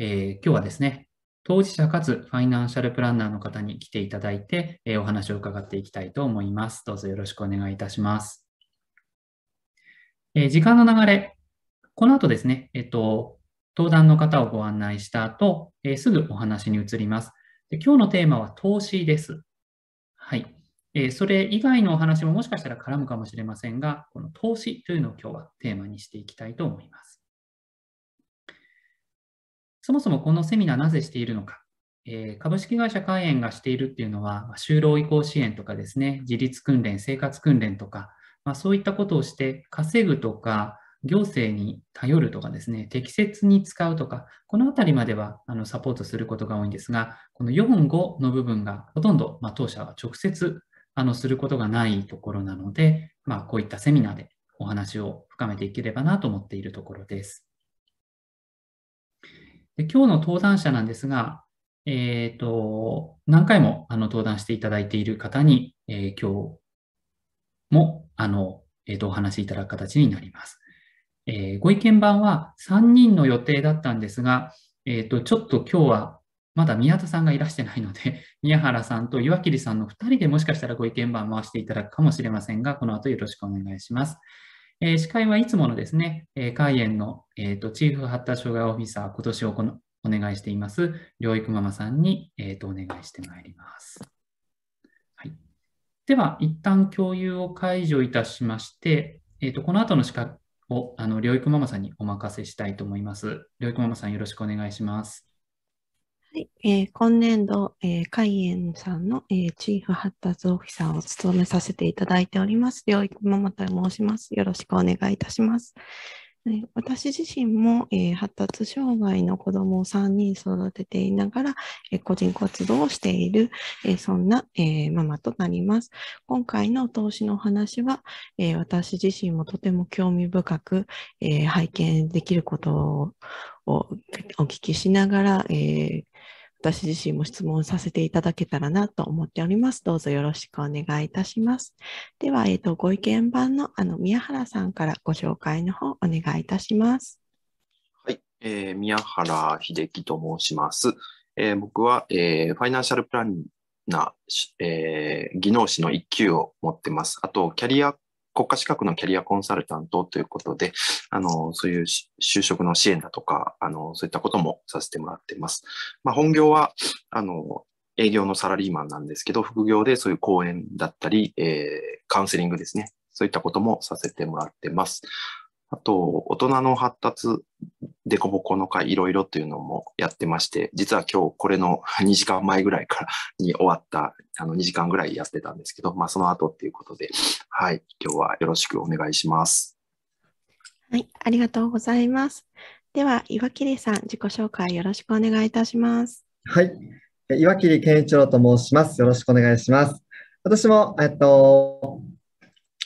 えー、今日はですね、当事者かつファイナンシャルプランナーの方に来ていただいて、えー、お話を伺っていきたいと思います。どうぞよろしくお願いいたします。えー、時間の流れ、この後ですね、えっ、と、登壇の方をご案内した後、えすぐお話に移りますで。今日のテーマは投資です。はい。えー、それ以外のお話ももしかしたら絡むかもしれませんが、この投資というのを今日はテーマにしていきたいと思います。そもそもこのセミナーなぜしているのか。えー、株式会社肝炎がしているっていうのは、就労移行支援とかですね、自立訓練、生活訓練とか、まあ、そういったことをして稼ぐとか、行政に頼るとかですね、適切に使うとか、このあたりまではあのサポートすることが多いんですが、この4、5の部分がほとんど、まあ、当社は直接あのすることがないところなので、まあ、こういったセミナーでお話を深めていければなと思っているところです。で今日の登壇者なんですが、えーと、何回もあの登壇していただいている方に、えー、今日もあの、えー、とお話しいただく形になります。えー、ご意見番は3人の予定だったんですが、えーとちょっと今日はまだ宮田さんがいらしてないので、宮原さんと岩切さんの2人でもしかしたらご意見番回していただくかもしれませんが、この後よろしくお願いします。えー、司会はいつものですね、えー、海園の、えーと、チーフ発達障害オフィサー、今年おお願いしています、療育ママさんに、えーと、お願いしてまいります。はい、では、一旦共有を解除いたしまして、えーと、とこの後の資格をあの療育ママさんにお任せしたいと思います。療育ママさん、よろしくお願いします。はい、えー、今年度、えー、海園さんの、えー、チーフ発達オフィサーを務めさせていただいております。領域桃田と申します。よろしくお願いいたします。私自身も、えー、発達障害の子どもを3人育てていながら、えー、個人活動をしている、えー、そんな、えママとなります。今回の投資の話は、え私自身もとても興味深く、え拝見できることをお聞きしながら、え私自身も質問させていただけたらなと思っております。どうぞよろしくお願いいたします。では、えっ、ー、と、ご意見番のあの宮原さんからご紹介の方お願いいたします。はい、えー、宮原秀樹と申します。えー、僕は、えー、ファイナンシャルプランナー、え技能士の1級を持ってます。あと、キャリア国家資格のキャリアコンサルタントということで、あの、そういう就職の支援だとか、あの、そういったこともさせてもらっています。まあ、本業は、あの、営業のサラリーマンなんですけど、副業でそういう講演だったり、えー、カウンセリングですね。そういったこともさせてもらってます。あと、大人の発達、凸凹の会いろいろというのもやってまして、実は今日これの2 時間前ぐらいからに終わった、あの2時間ぐらいやってたんですけど、まあその後っていうことで、はい、今日はよろしくお願いします。はい、ありがとうございます。では、岩切さん、自己紹介よろしくお願いいたします。はい、岩切健一郎と申します。よろしくお願いします。私も、えっと、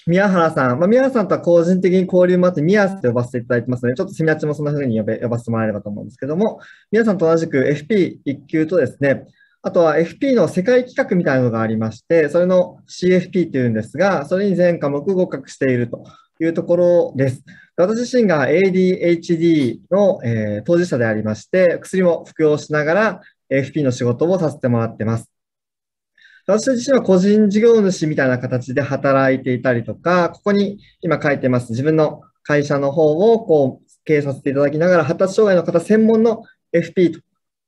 宮原さん、まあ、宮原さんとは個人的に交流もあって、宮スと呼ばせていただいてますので、ちょっとセミナーもそんな風に呼べ呼ばせてもらえればと思うんですけども、皆さんと同じく FP1 級とですね、あとは FP の世界企画みたいなのがありまして、それの CFP というんですが、それに全科目合格しているというところです。私自身が ADHD の、えー、当事者でありまして、薬も服用しながら FP の仕事をさせてもらってます。私自身は個人事業主みたいな形で働いていたりとか、ここに今書いてます、自分の会社の方をこう経営させていただきながら、発達障害の方専門の FP とい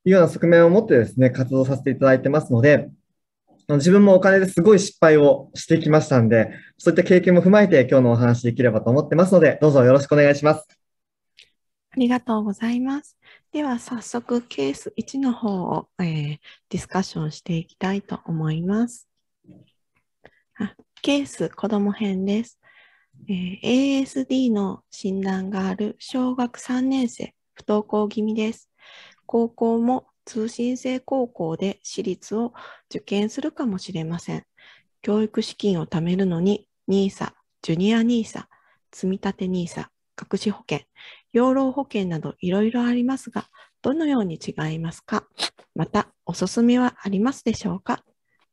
うような側面を持ってですね、活動させていただいてますので、自分もお金ですごい失敗をしてきましたんで、そういった経験も踏まえて今日のお話できればと思ってますので、どうぞよろしくお願いします。ありがとうございます。では早速ケース1の方を、えー、ディスカッションしていきたいと思います。あケース子ども編です、えー、ASD の診断がある小学3年生、不登校気味です。高校も通信制高校で私立を受験するかもしれません。教育資金を貯めるのに NISA、ジュニア NISA、積立 NISA、隠し保険、養老保険などいろいろありますが、どのように違いますかまた、おすすめはありますでしょうか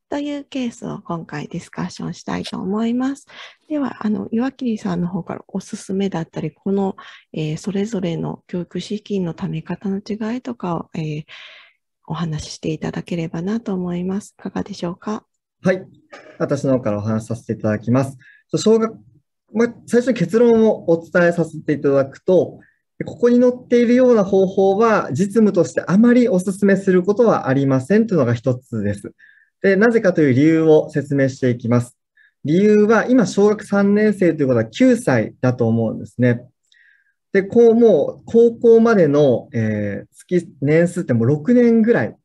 というケースを今回ディスカッションしたいと思います。では、あの、岩切さんの方からおすすめだったり、この、えー、それぞれの教育資金のため方の違いとかを、えー、お話ししていただければなと思います。いかがでしょうかはい。私の方からお話しさせていただきます。小学、まあ、最初に結論をお伝えさせていただくと、ここに載っているような方法は実務としてあまりお勧めすることはありませんというのが一つです。で、なぜかという理由を説明していきます。理由は今小学3年生ということは9歳だと思うんですね。で、こうもう高校までの、えー、月、年数ってもう6年ぐらい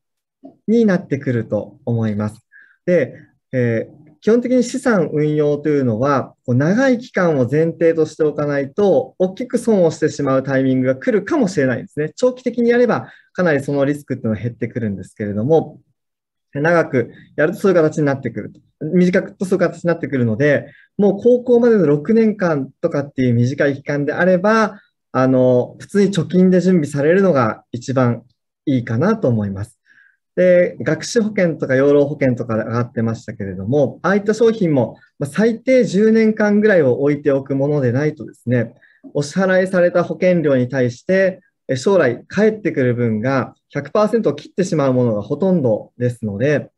になってくると思います。で、えー基本的に資産運用というのは、こう長い期間を前提としておかないと、大きく損をしてしまうタイミングが来るかもしれないんですね。長期的にやれば、かなりそのリスクっていうのは減ってくるんですけれども、長くやるとそういう形になってくる。と。短くとそういう形になってくるので、もう高校までの6年間とかっていう短い期間であれば、あの、普通に貯金で準備されるのが一番いいかなと思います。で、学習保険とか養老保険とか上がってましたけれども、ああいった商品も最低10年間ぐらいを置いておくものでないとですね、お支払いされた保険料に対して、将来返ってくる分が100%を切ってしまうものがほとんどですので、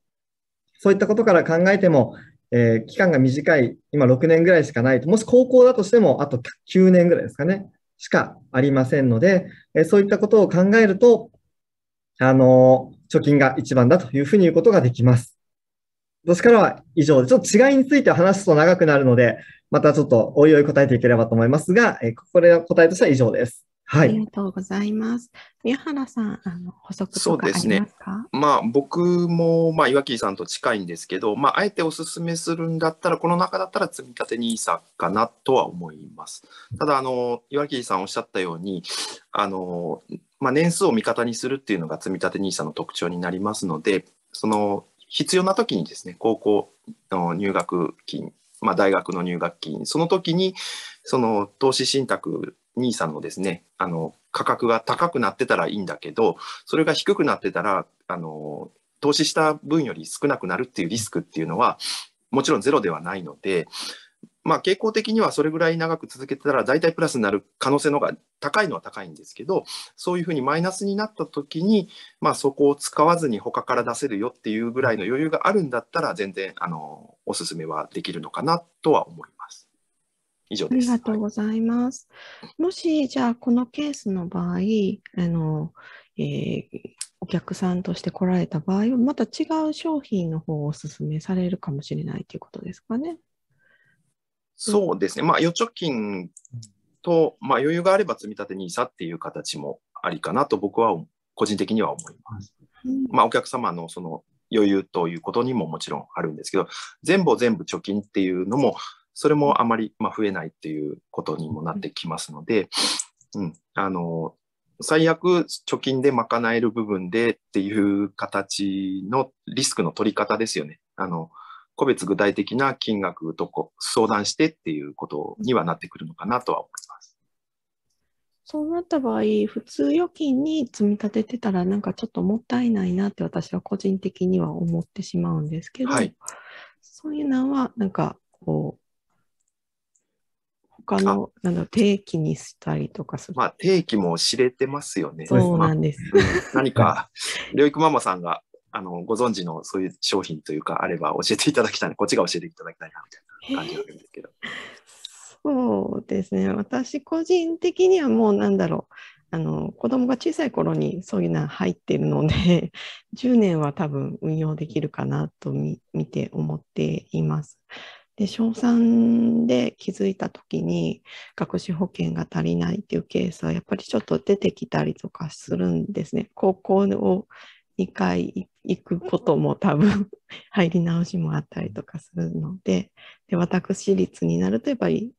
そういったことから考えても、えー、期間が短い、今6年ぐらいしかないと、もし高校だとしても、あと9年ぐらいですかね、しかありませんので、えー、そういったことを考えると、あのー貯金が一番だというふうに言うことができます。私からは以上で、ちょっと違いについて話すと長くなるので、またちょっとおいおい答えていければと思いますが、えー、これの答えとしては以上です。はい、ありがとうございます。宮原さん、あの補足とかありますか。そうですね。まあ僕もまあ岩木さんと近いんですけど、まああえてお勧めするんだったらこの中だったら積み立て NISA かなとは思います。ただあの岩木さんおっしゃったように、あのまあ、年数を味方にするっていうのが積立 NISA の特徴になりますので、その必要な時にですね、高校の入学金、まあ、大学の入学金、その時に、その投資信託 NISA のですね、あの、価格が高くなってたらいいんだけど、それが低くなってたら、あの、投資した分より少なくなるっていうリスクっていうのは、もちろんゼロではないので、まあ、傾向的にはそれぐらい長く続けてたら大体プラスになる可能性の方が高いのは高いんですけどそういうふうにマイナスになった時に、まあ、そこを使わずに他から出せるよっていうぐらいの余裕があるんだったら全然あのおすすめはできるのかなとは思います。以上ですありがとうございます。はい、もしじゃあこのケースの場合あの、えー、お客さんとして来られた場合はまた違う商品の方をおすすめされるかもしれないということですかね。そうですね。まあ、預貯金と、まあ、余裕があれば積立 NISA っていう形もありかなと僕は個人的には思います。まあ、お客様のその余裕ということにももちろんあるんですけど、全部を全部貯金っていうのも、それもあまり、まあ、増えないっていうことにもなってきますので、うん、あの、最悪貯金で賄える部分でっていう形のリスクの取り方ですよね。あの、個別具体的な金額とこ相談してっていうことにはなってくるのかなとは思います。そうなった場合、普通預金に積み立ててたら、なんかちょっともったいないなって私は個人的には思ってしまうんですけど、はい、そういうのは、なんかこう、他のなん定期にしたりとかする。まあ定期も知れてますよね。そうなんです。何か、療育ママさんがあの、ご存知のそういう商品というか、あれば教えていただきたい、こっちが教えていただきたいな、みたいな感じなんですけど。そうですね。私個人的にはもうなんだろう。あの子供が小さい頃にそういうのは入っているので10 年は多分運用できるかなと見て思っています。で賞賛で気づいた時に学し保険が足りないっていうケースはやっぱりちょっと出てきたりとかするんですね。高校を2回行くことも多分 入り直しもあったりとかするのでで私立になるとやっぱり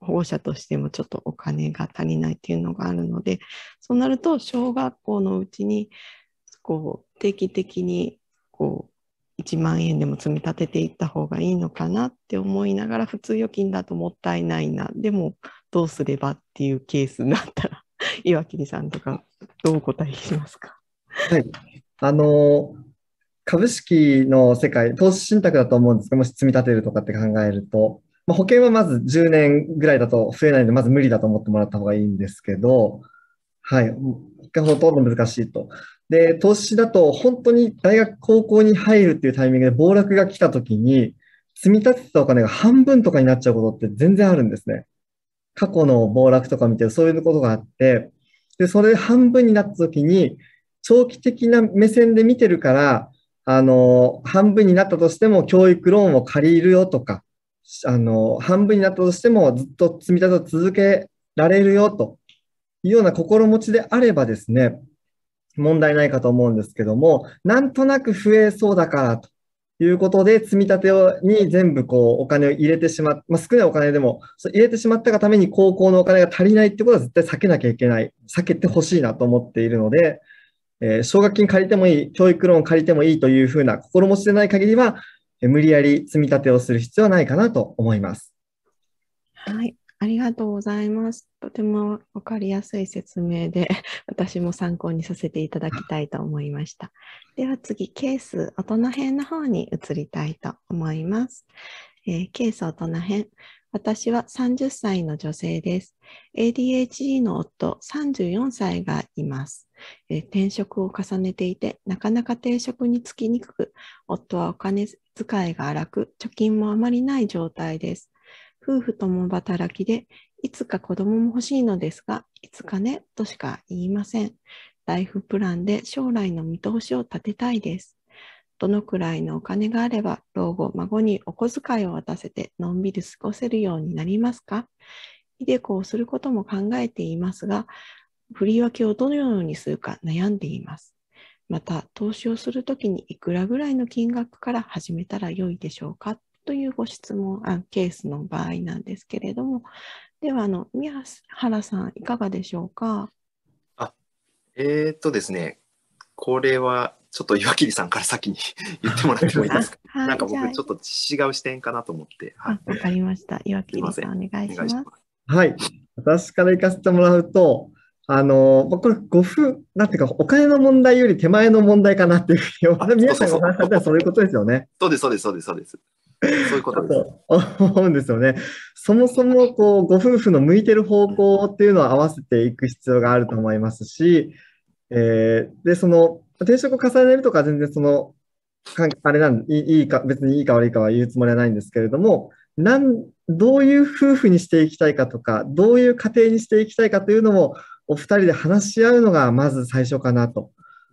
保護者としてもちょっとお金が足りないっていうのがあるのでそうなると小学校のうちにこう定期的にこう1万円でも積み立てていった方がいいのかなって思いながら普通預金だともったいないなでもどうすればっていうケースになったら岩切さんとかどうお答えしますかはい。あの、株式の世界、投資信託だと思うんですけど、もし積み立てるとかって考えると、まあ、保険はまず10年ぐらいだと増えないので、まず無理だと思ってもらった方がいいんですけど、はい。ほとんど難しいと。で、投資だと本当に大学、高校に入るっていうタイミングで暴落が来た時に、積み立てたお金が半分とかになっちゃうことって全然あるんですね。過去の暴落とか見てそういうことがあって、で、それで半分になった時に、長期的な目線で見てるから、あの、半分になったとしても教育ローンを借りるよとか、あの、半分になったとしてもずっと積み立てを続けられるよというような心持ちであればですね、問題ないかと思うんですけども、なんとなく増えそうだからということで、積み立てに全部こうお金を入れてしまっ、まあ、少ないお金でも入れてしまったがために高校のお金が足りないってことは絶対避けなきゃいけない、避けてほしいなと思っているので、え奨学金借りてもいい、教育ローン借りてもいいというふうな心持ちでない限りは、え無理やり積み立てをする必要はないかなと思います。はい、ありがとうございます。とても分かりやすい説明で、私も参考にさせていただきたいと思いました。では次、ケース、大人編の方に移りたいと思います。えー、ケース大人編。私は30歳の女性です。ADHD の夫34歳がいます。えー、転職を重ねていて、なかなか定職に就きにくく、夫はお金遣いが荒く、貯金もあまりない状態です。夫婦とも働きで、いつか子供も欲しいのですが、いつかねとしか言いません。ライフプランで将来の見通しを立てたいです。どのくらいのお金があれば、老後、孫にお小遣いを渡せて、のんびり過ごせるようになりますかひでコをすることも考えていますが、振り分けをどのようにするか悩んでいます。また、投資をするときにいくらぐらいの金額から始めたらよいでしょうかというご質問あケースの場合なんですけれども、ではあの、宮原さん、いかがでしょうか。あえー、っとですね、これはちょっと岩切さんから先に 言ってもらってもいいですか。はい、なんか僕、ちょっと違う視点かなと思って。わ、はい、かりました。岩切さん、お願いします。はい、私から行かせてもらうと、あの、これ、ご夫、なんていうか、お金の問題より手前の問題かなっていうふうに、皆さんがお話しされたらそういうことですよね。そうです、そうです、そうです、そうです。そういうことです。思 うんですよね。そもそも、こう、ご夫婦の向いてる方向っていうのを合わせていく必要があると思いますし、えー、で、その、転職を重ねるとか全然その、あれなんいいか、別にいいか悪いかは言うつもりはないんですけれども、なん、どういう夫婦にしていきたいかとか、どういう家庭にしていきたいかというのも、お二人で話し合うのがまず最初かなと。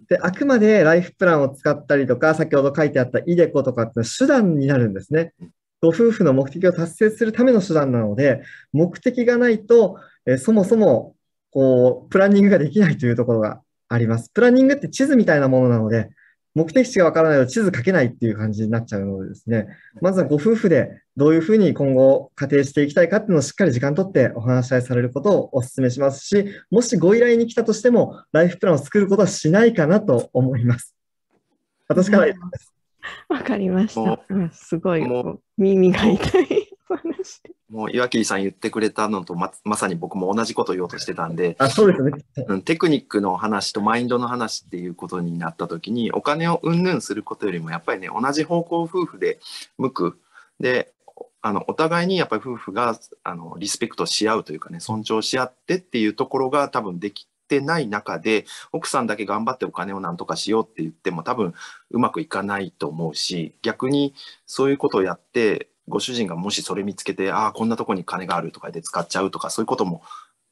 で、あくまでライフプランを使ったりとか、先ほど書いてあったイデコとかって手段になるんですね。ご夫婦の目的を達成するための手段なので、目的がないと、えそもそも、こう、プランニングができないというところがあります。プランニングって地図みたいなものなので、目的地がわからないと地図書けないっていう感じになっちゃうのでですね、まずはご夫婦でどういうふうに今後仮定していきたいかっていうのをしっかり時間取ってお話し合いされることをお勧めしますし、もしご依頼に来たとしても、ライフプランを作ることはしないかなと思います。私から言います。わ、うん、かりました。すごいもう耳が痛い話もう岩切さん言ってくれたのとままさに僕も同じこと言おうとしてたんであそうですね、うん、テクニックの話とマインドの話っていうことになった時にお金をうんぬんすることよりもやっぱりね同じ方向夫婦で向くであのお互いにやっぱり夫婦があのリスペクトし合うというかね尊重し合ってっていうところが多分できてない中で奥さんだけ頑張ってお金をなんとかしようって言っても多分うまくいかないと思うし逆にそういうことをやってご主人がもしそれ見つけてああこんなとこに金があるとかで使っちゃうとかそういうことも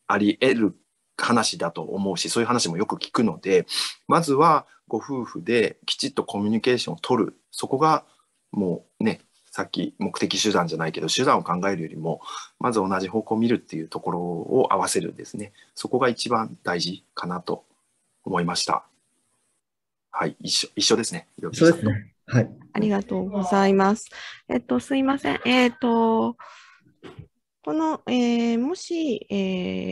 あり得る話だと思うしそういう話もよく聞くのでまずはご夫婦できちっとコミュニケーションを取るそこがもうねさっき目的手段じゃないけど手段を考えるよりもまず同じ方向を見るっていうところを合わせるんですねそこが一番大事かなと思いましたはい一緒一緒ですね一緒ですねはいありがとうございますえっとすいませんえっとこの、えー、もし、え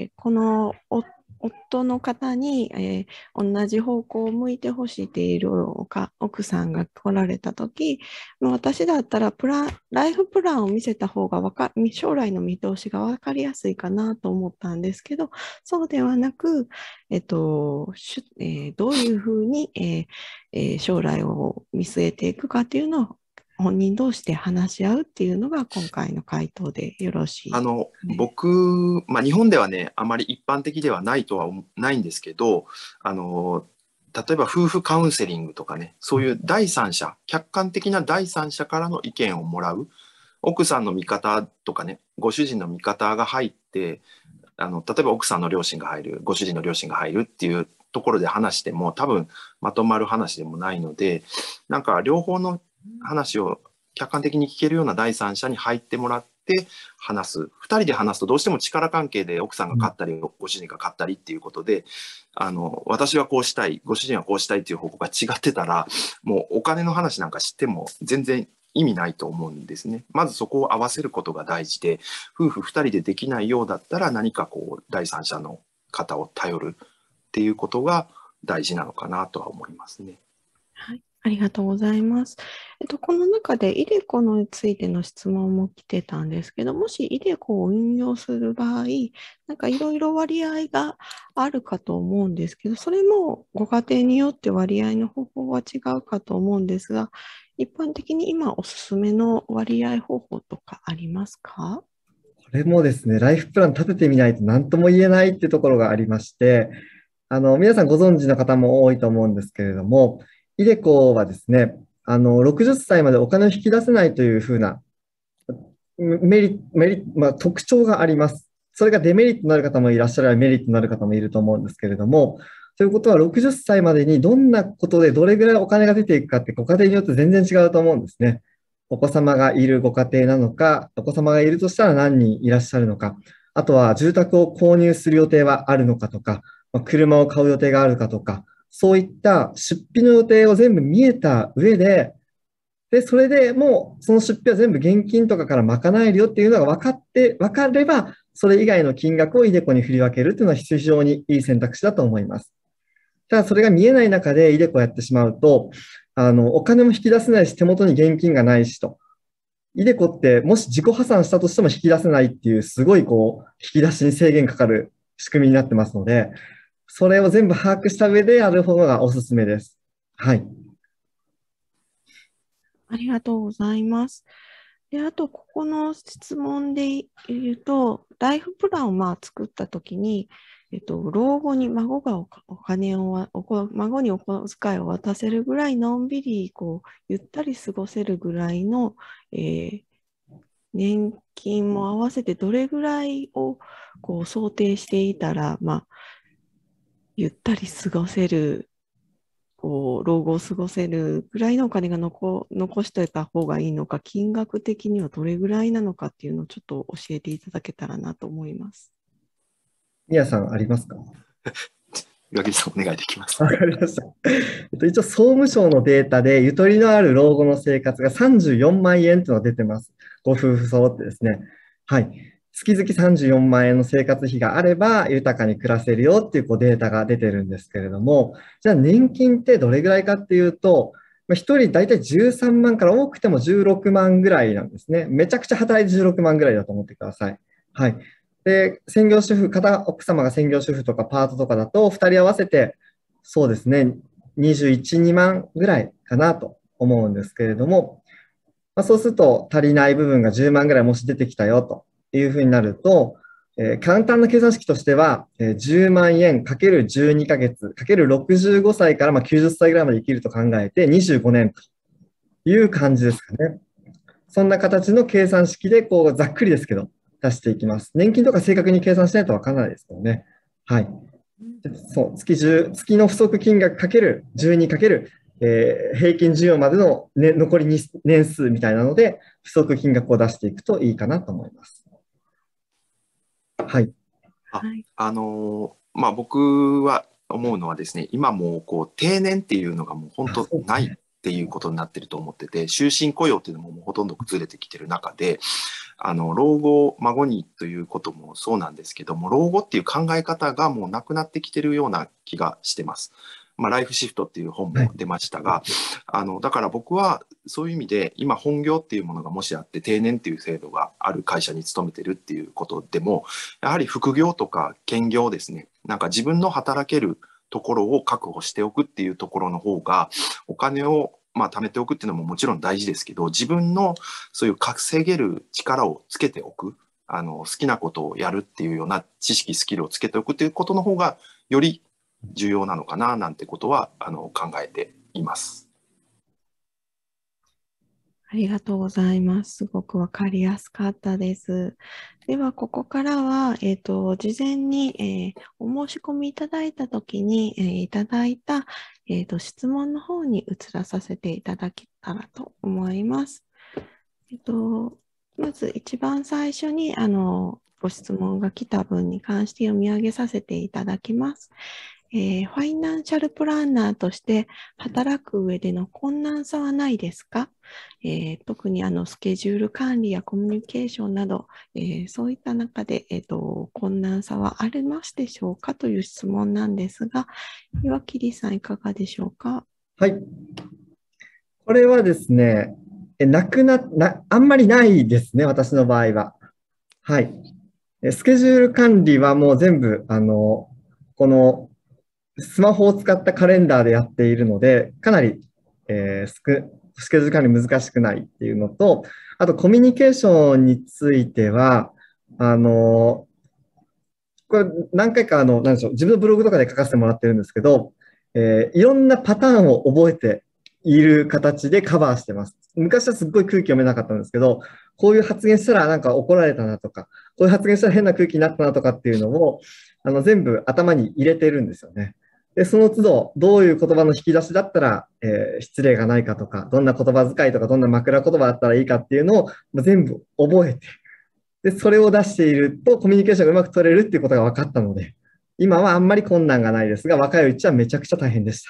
ー、この夫夫の方に、えー、同じ方向を向いてほしいている奥さんが来られた時私だったらプラライフプランを見せた方がか将来の見通しが分かりやすいかなと思ったんですけどそうではなく、えっとえー、どういうふうに、えー、将来を見据えていくかっていうのを本人同士で話し合うっていうのが今回の回答でよろしい、ね、あの僕、まあ、日本ではねあまり一般的ではないとはないんですけどあの例えば夫婦カウンセリングとかねそういう第三者客観的な第三者からの意見をもらう奥さんの味方とかねご主人の味方が入ってあの例えば奥さんの両親が入るご主人の両親が入るっていうところで話しても多分まとまる話でもないのでなんか両方の話を客観的に聞けるような第三者に入ってもらって話す2人で話すとどうしても力関係で奥さんが勝ったりご主人が勝ったりっていうことであの私はこうしたいご主人はこうしたいっていう方向が違ってたらもうお金の話なんかしても全然意味ないと思うんですね。まずそこを合わせることが大事で夫婦2人でできないようだったら何かこう第三者の方を頼るっていうことが大事なのかなとは思いますね。はいありがとうございます。えっと、この中で、イデコについての質問も来てたんですけど、もしイデコを運用する場合、なんかいろいろ割合があるかと思うんですけど、それもご家庭によって割合の方法は違うかと思うんですが、一般的に今おすすめの割合方法とかありますかこれもですね、ライフプラン立ててみないと何とも言えないってところがありまして、あの、皆さんご存知の方も多いと思うんですけれども、イデコはですね、あの、60歳までお金を引き出せないというふうなメリメリ、まあ、特徴があります。それがデメリットになる方もいらっしゃるメリットになる方もいると思うんですけれども、ということは60歳までにどんなことでどれぐらいお金が出ていくかってご家庭によって全然違うと思うんですね。お子様がいるご家庭なのか、お子様がいるとしたら何人いらっしゃるのか、あとは住宅を購入する予定はあるのかとか、まあ、車を買う予定があるかとか、そういった出費の予定を全部見えた上で、で、それでもうその出費は全部現金とかから賄えるよっていうのが分かって、分かれば、それ以外の金額をイデコに振り分けるというのは非常にいい選択肢だと思います。ただ、それが見えない中でイデコをやってしまうと、あの、お金も引き出せないし、手元に現金がないしと。イデコってもし自己破産したとしても引き出せないっていう、すごいこう、引き出しに制限かかる仕組みになってますので、それを全部把握した上でやる方がおすすめです。はい。ありがとうございます。で、あと、ここの質問で言うと、ライフプランをまあ作ったときに、えっと、老後に孫がお金を孫にお小遣いを渡せるぐらい、のんびり、こう、ゆったり過ごせるぐらいの、えー、年金も合わせてどれぐらいをこう想定していたら、まあ、ゆったり過ごせる、こう、老後を過ごせるぐらいのお金が残しておいた方がいいのか、金額的にはどれぐらいなのかっていうのをちょっと教えていただけたらなと思います。宮さん、ありますか岩切 さん、お願いできます。わかりました。えっと、一応、総務省のデータで、ゆとりのある老後の生活が34万円というのが出てます。ご夫婦ろってですね。はい。月々34万円の生活費があれば豊かに暮らせるよっていうこうデータが出てるんですけれども、じゃあ年金ってどれぐらいかっていうと、1人大体13万から多くても16万ぐらいなんですね。めちゃくちゃ働いて16万ぐらいだと思ってください。はい。で、専業主婦、片奥様が専業主婦とかパートとかだと、2人合わせて、そうですね、21、2万ぐらいかなと思うんですけれども、まあ、そうすると足りない部分が10万ぐらいもし出てきたよと。ていうふうになると、えー、簡単な計算式としては、えー、10万円かける12ヶ月かける65歳からまあ90歳ぐらいまで生きると考えて25年という感じですかね。そんな形の計算式でこうざっくりですけど出していきます。年金とか正確に計算しないとわからないですけどね。はい。そう月月の不足金額かける12かけるえー、平均需要までの、ね、残り年数みたいなので、不足金額を出していくといいかなと思います。はい。あ、あのー、まあ、僕は思うのはですね、今もこう定年っていうのがもう本当ないっていうことになってると思ってて、終身雇用っていうのももうほとんど崩れてきてる中で、あの、老後、孫にということもそうなんですけども、老後っていう考え方がもうなくなってきてるような気がしてます。まあ、ライフシフトっていう本も出ましたが、はい、あの、だから僕はそういう意味で、今本業っていうものがもしあって、定年っていう制度がある会社に勤めてるっていうことでも、やはり副業とか兼業ですね、なんか自分の働けるところを確保しておくっていうところの方が、お金をまあ、貯めておくっていうのももちろん大事ですけど、自分のそういう稼げる力をつけておく、あの、好きなことをやるっていうような知識、スキルをつけておくっていうことの方が、より重要なのかななんてことはあの考えています。ありがとうございます。すごくわかりやすかったです。では、ここからは、えっ、ー、と、事前に、えー、お申し込みいただいたときに、えー、いただいた、えっ、ー、と、質問の方に移らさせていただけたらと思います。えっ、と、まず一番最初に、あの、ご質問が来た分に関して読み上げさせていただきます。えー、ファイナンシャルプランナーとして働く上での困難さはないですか、えー、特にあのスケジュール管理やコミュニケーションなど、えー、そういった中で、えーと、困難さはありますでしょうかという質問なんですが、岩切さんいかがでしょうか。はい。これはですね、えなくなな、あんまりないですね、私の場合は。はい。スケジュール管理はもう全部、あの、このスマホを使ったカレンダーでやっているので、かなり、えー、スケジュール管理難しくないっていうのと、あとコミュニケーションについては、あの、これ何回かあの、なんでしょう、自分のブログとかで書かせてもらってるんですけど、えー、いろんなパターンを覚えている形でカバーしてます。昔はすっごい空気読めなかったんですけど、こういう発言したらなんか怒られたなとか、こういう発言したら変な空気になったなとかっていうのを、あの、全部頭に入れてるんですよね。で、その都度、どういう言葉の引き出しだったら、えー、失礼がないかとか、どんな言葉遣いとか、どんな枕言葉だったらいいかっていうのを全部覚えて、で、それを出しているとコミュニケーションがうまく取れるっていうことが分かったので、今はあんまり困難がないですが、若いうちはめちゃくちゃ大変でし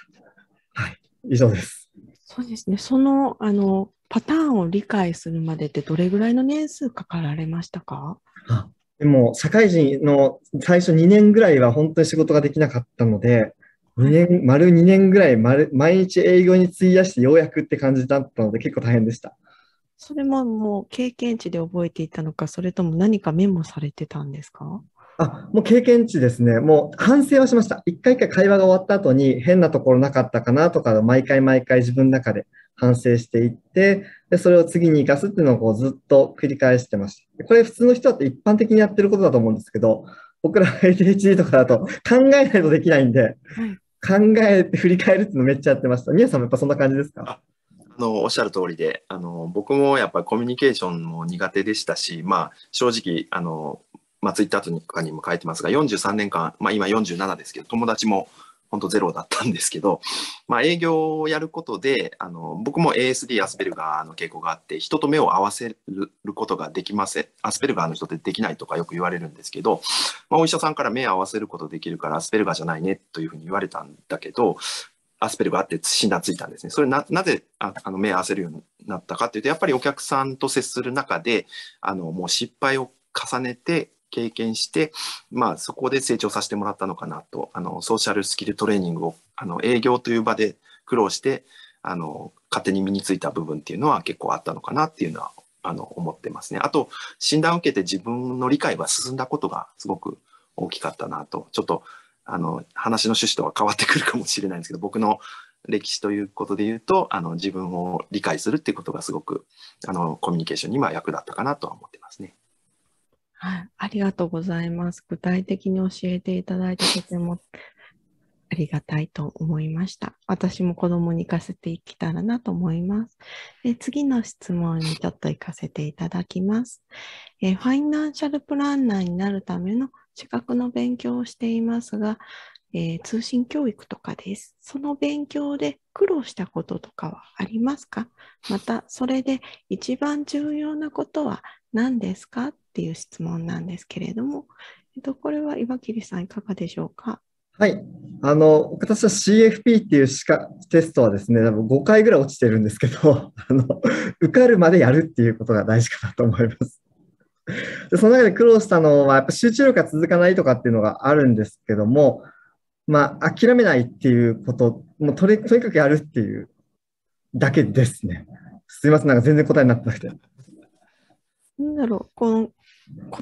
た。はい、以上です。そうですね、その、あの、パターンを理解するまでってどれぐらいの年数かかられましたかでも社会人の最初2年ぐらいは本当に仕事ができなかったので、2年、丸2年ぐらい丸、毎日営業に費やしてようやくって感じだったので、結構大変でした。それももう経験値で覚えていたのか、それとも何かメモされてたんですかあもう経験値ですね、もう反省はしました。一回一回会話が終わった後に、変なところなかったかなとか、毎回毎回自分の中で反省していって、でそれを次に生かすっていうのをこうずっと繰り返してました。これ普通の人だって一般的にやってることだと思うんですけど、僕ら ADHD とかだと考えないとできないんで、考えて振り返るってのめっちゃやってました。み宮さんもやっぱそんな感じですかあのおっしゃる通りであの僕もやっぱりコミュニケーションも苦手でしたし、まあ、正直あの、まあ、ツイッターとかにも書いてますが43年間、まあ、今47ですけど友達も本当ゼロだったんですけど、まあ、営業をやることであの僕も ASD アスベルガーの傾向があって人と目を合わせることができませんアスベルガーの人ってできないとかよく言われるんですけど、まあ、お医者さんから目を合わせることできるからアスベルガーじゃないねというふうに言われたんだけどアスペルガーって診断ついたんですね。それな、なぜああの目合わせるようになったかっていうと、やっぱりお客さんと接する中で、あの、もう失敗を重ねて、経験して、まあ、そこで成長させてもらったのかなとあのソーシャルスキルトレーニングをあの営業という場で苦労してあの勝手に身についた部分っていうのは結構あったのかなっていうのはあの思ってますね。あと診断を受けて自分の理解は進んだことがすごく大きかったなとちょっとあの話の趣旨とは変わってくるかもしれないんですけど僕の歴史ということで言うとあの自分を理解するっていうことがすごくあのコミュニケーションには役立ったかなとは思ってますね。はい、ありがとうございます。具体的に教えていただいてとてもありがたいと思いました。私も子供に行かせていけたらなと思います。で次の質問にちょっと行かせていただきます、えファイナンシャルプランナーになるための資格の勉強をしていますが、えー、通信教育とかです。その勉強で苦労したこととかはありますかまた、それで一番重要なことは何ですかっていう質問なんですけれども、えっと、これは岩切さんいかがでしょうかはい。あの、私は CFP っていうしかテストはですね、多分5回ぐらい落ちてるんですけど、あの、受かるまでやるっていうことが大事かなと思います。でその中で苦労したのは、やっぱ集中力が続かないとかっていうのがあるんですけども、まあ、諦めないっていうこと、もうとり、とにかくやるっていうだけですね。すみません、なんか全然答えになってなくて。なんだろう、この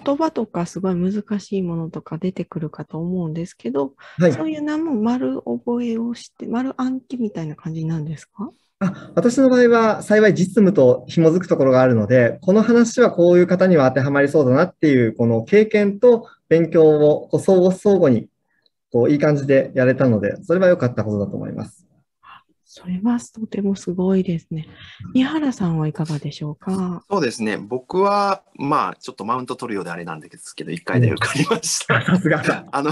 言葉とかすごい難しいものとか出てくるかと思うんですけど、はい、そういう名も丸覚えをして、丸暗記みたいな感じなんですかあ私の場合は幸い実務と紐づくところがあるので、この話はこういう方には当てはまりそうだなっていう、この経験と勉強を相互相互にこういい感じでやれたので、それは良かったことだと思います。それはとてもすごいですね。三原さんはいかがでしょうか。そうですね。僕はまあちょっとマウント取るようであれなんですけど、一回で受かりました。さすが。あの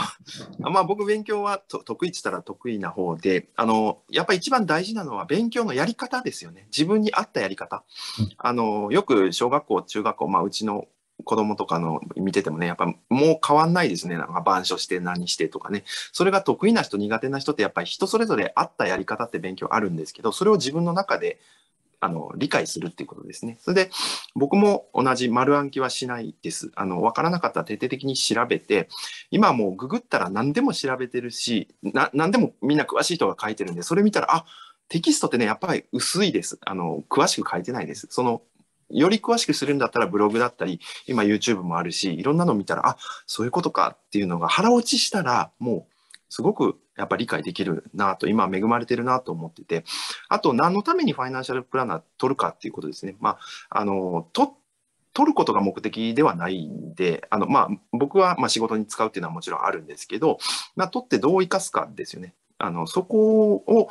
まあ僕勉強はと得意って言ったら得意な方で、あのやっぱり一番大事なのは勉強のやり方ですよね。自分に合ったやり方。あのよく小学校中学校まあうちの子供とかの見ててもね、やっぱもう変わんないですね。なんか板書して何してとかね。それが得意な人、苦手な人ってやっぱり人それぞれあったやり方って勉強あるんですけど、それを自分の中であの理解するっていうことですね。それで僕も同じ丸暗記はしないです。あの分からなかったら徹底的に調べて今はもうググったら何でも調べてるしな何でもみんな詳しい人が書いてるんでそれ見たらあテキストってねやっぱり薄いですあの詳しく書いてないですそのより詳しくするんだったらブログだったり、今 YouTube もあるし、いろんなの見たら、あ、そういうことかっていうのが腹落ちしたら、もうすごくやっぱ理解できるなと、今恵まれてるなと思ってて、あと何のためにファイナンシャルプランナー取るかっていうことですね。まあ、あの、取取ることが目的ではないんで、あの、まあ、僕は、まあ、仕事に使うっていうのはもちろんあるんですけど、まあ、取ってどう生かすかですよね。あの、そこを、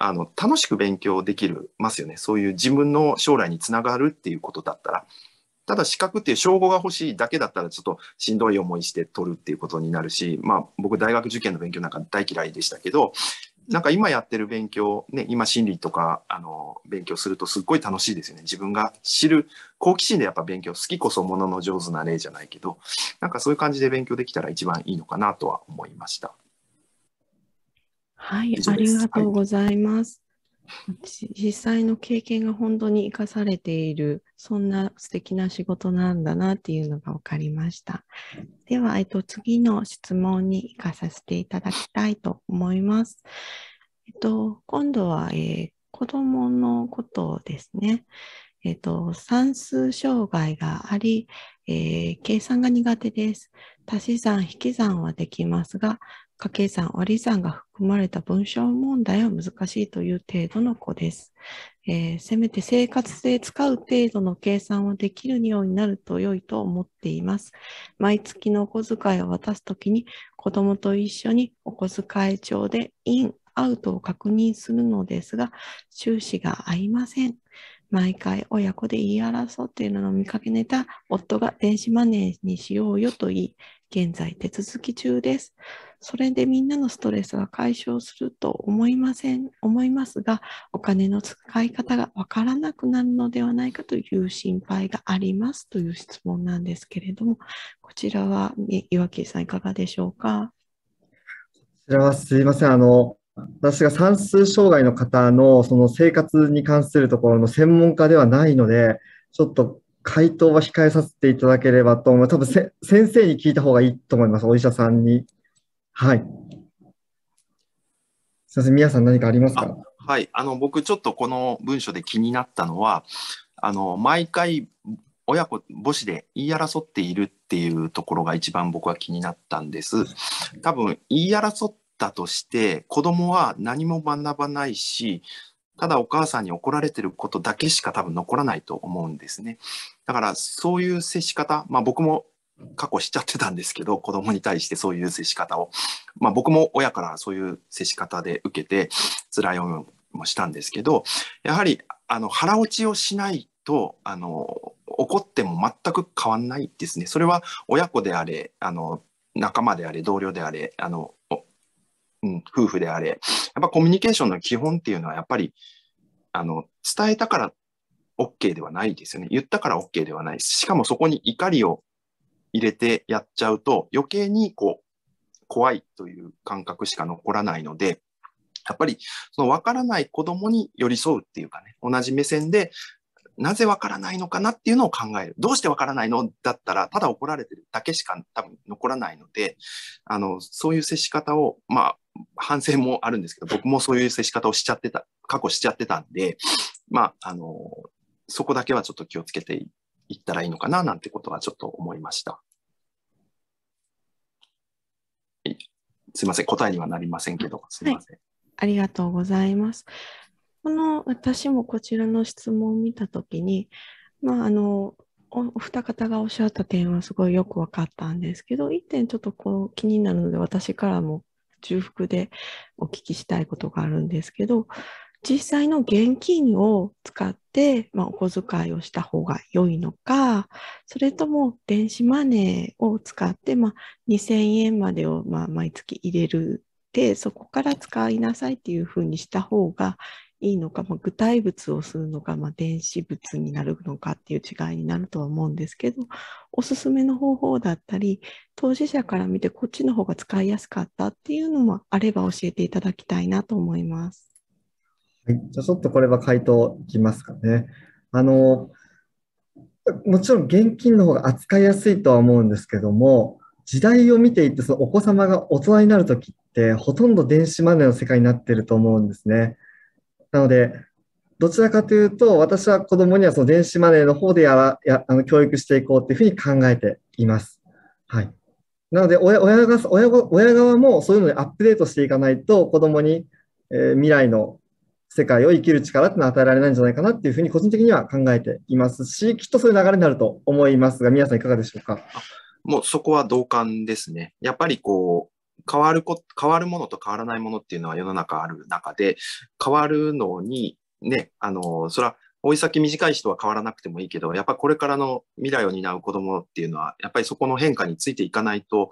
あの楽しく勉強できるますよねそういう自分の将来につながるっていうことだったらただ資格っていう称号が欲しいだけだったらちょっとしんどい思いして取るっていうことになるしまあ僕大学受験の勉強なんか大嫌いでしたけどなんか今やってる勉強、ね、今心理とか、あの、勉強するとすっごい楽しいですよね。自分が知る、好奇心でやっぱ勉強、好きこそものの上手な例じゃないけど、なんかそういう感じで勉強できたら一番いいのかなとは思いました。はい、ありがとうございます。はい、実際の経験が本当に生かされている、そんな素敵な仕事なんだなっていうのが分かりました。では、えっと、次の質問に行かさせていただきたいと思います。えっと、今度は、えー、子供のことですね。えっと、算数障害があり、えー、計算が苦手です。足し算、引き算はできますが、掛け算、割り算が含まれた文章問題は難しいという程度の子です。えー、せめて生活で使う程度の計算をできるようになると良いと思っています。毎月のお小遣いを渡すときに子供と一緒にお小遣い帳でイン、アウトを確認するのですが、収支が合いません。毎回親子で言い争っているのを見かけた夫が電子マネーにしようよと言い、現在手続き中です。それでみんなのストレスが解消すると思いません、思いますが、お金の使い方がわからなくなるのではないかという心配がありますという質問なんですけれども、こちらは、ね、岩木さんいかがでしょうか。こちらはすいません。あの、私が算数障害の方のその生活に関するところの専門家ではないので、ちょっと回答は控えさせていただければと思う。多分せ先生に聞いた方がいいと思います。お医者さんに。はい。すみません、宮さん何かありますかはい。あの、僕ちょっとこの文書で気になったのは、あの、毎回親子母子で言い争っているっていうところが一番僕は気になったんです。多分言い争ったとして子供は何も学ばないしただお母さんに怒られてることだけしか多分残らないと思うんですね。だからそういう接し方、まあ、僕も過去しちゃってたんですけど子供に対してそういう接し方を、まあ、僕も親からそういう接し方で受けて辛い思いもしたんですけどやはりあの腹落ちをしないとあの怒っても全く変わんないですね。それは親子であれあの仲間であれ同僚であれあの、うん、夫婦であれやっぱコミュニケーションの基本っていうのはやっぱりあの伝えたから OK ではないですよね。言ったから OK ではない。しかもそこに怒りを入れてやっちゃうと、余計にこう、怖いという感覚しか残らないので、やっぱりその分からない子供に寄り添うっていうかね、同じ目線で、なぜ分からないのかなっていうのを考える。どうして分からないのだったら、ただ怒られてるだけしか多分残らないので、あの、そういう接し方を、まあ、反省もあるんですけど、僕もそういう接し方をしちゃってた、過去しちゃってたんで、まあ、あの、そこだけはちょっと気をつけていったらいいのかななんてことはちょっと思いました。すみません、答えにはなりませんけど、すみません、はい。ありがとうございます。この私もこちらの質問を見たときに、まあ、あのおお二方がおっしゃった点はすごいよく分かったんですけど、一点ちょっとこう気になるので、私からも重複でお聞きしたいことがあるんですけど、実際の現金を使って、まあ、お小遣いをした方が良いのか、それとも電子マネーを使って、まあ、2000円までを、まあ、毎月入れるで、そこから使いなさいっていうふうにした方がいいのか、まあ、具体物をするのか、まあ、電子物になるのかっていう違いになるとは思うんですけど、おすすめの方法だったり、当事者から見てこっちの方が使いやすかったっていうのもあれば教えていただきたいなと思います。はい、じゃあちょっとこれは回答いきますかね。あのもちろん現金の方が扱いやすいとは思うんですけども時代を見ていってそのお子様が大人になる時ってほとんど電子マネーの世界になってると思うんですね。なのでどちらかというと私は子供にはその電子マネーの方でやらやあの教育していこうっていうふうに考えています。はい、なので親親が親親側もそういうのでアップデートしていかないと子供に、えー、未来の世界を生きる力っていうのは与えられないんじゃないかなっていうふうに個人的には考えていますし、きっとそういう流れになると思いますが、皆さんいかがでしょうか。もうそこは同感ですね。やっぱりこう、変わるこ、変わるものと変わらないものっていうのは世の中ある中で、変わるのに、ね、あの、それは追い先短い人は変わらなくてもいいけど、やっぱこれからの未来を担う子供っていうのは、やっぱりそこの変化についていかないと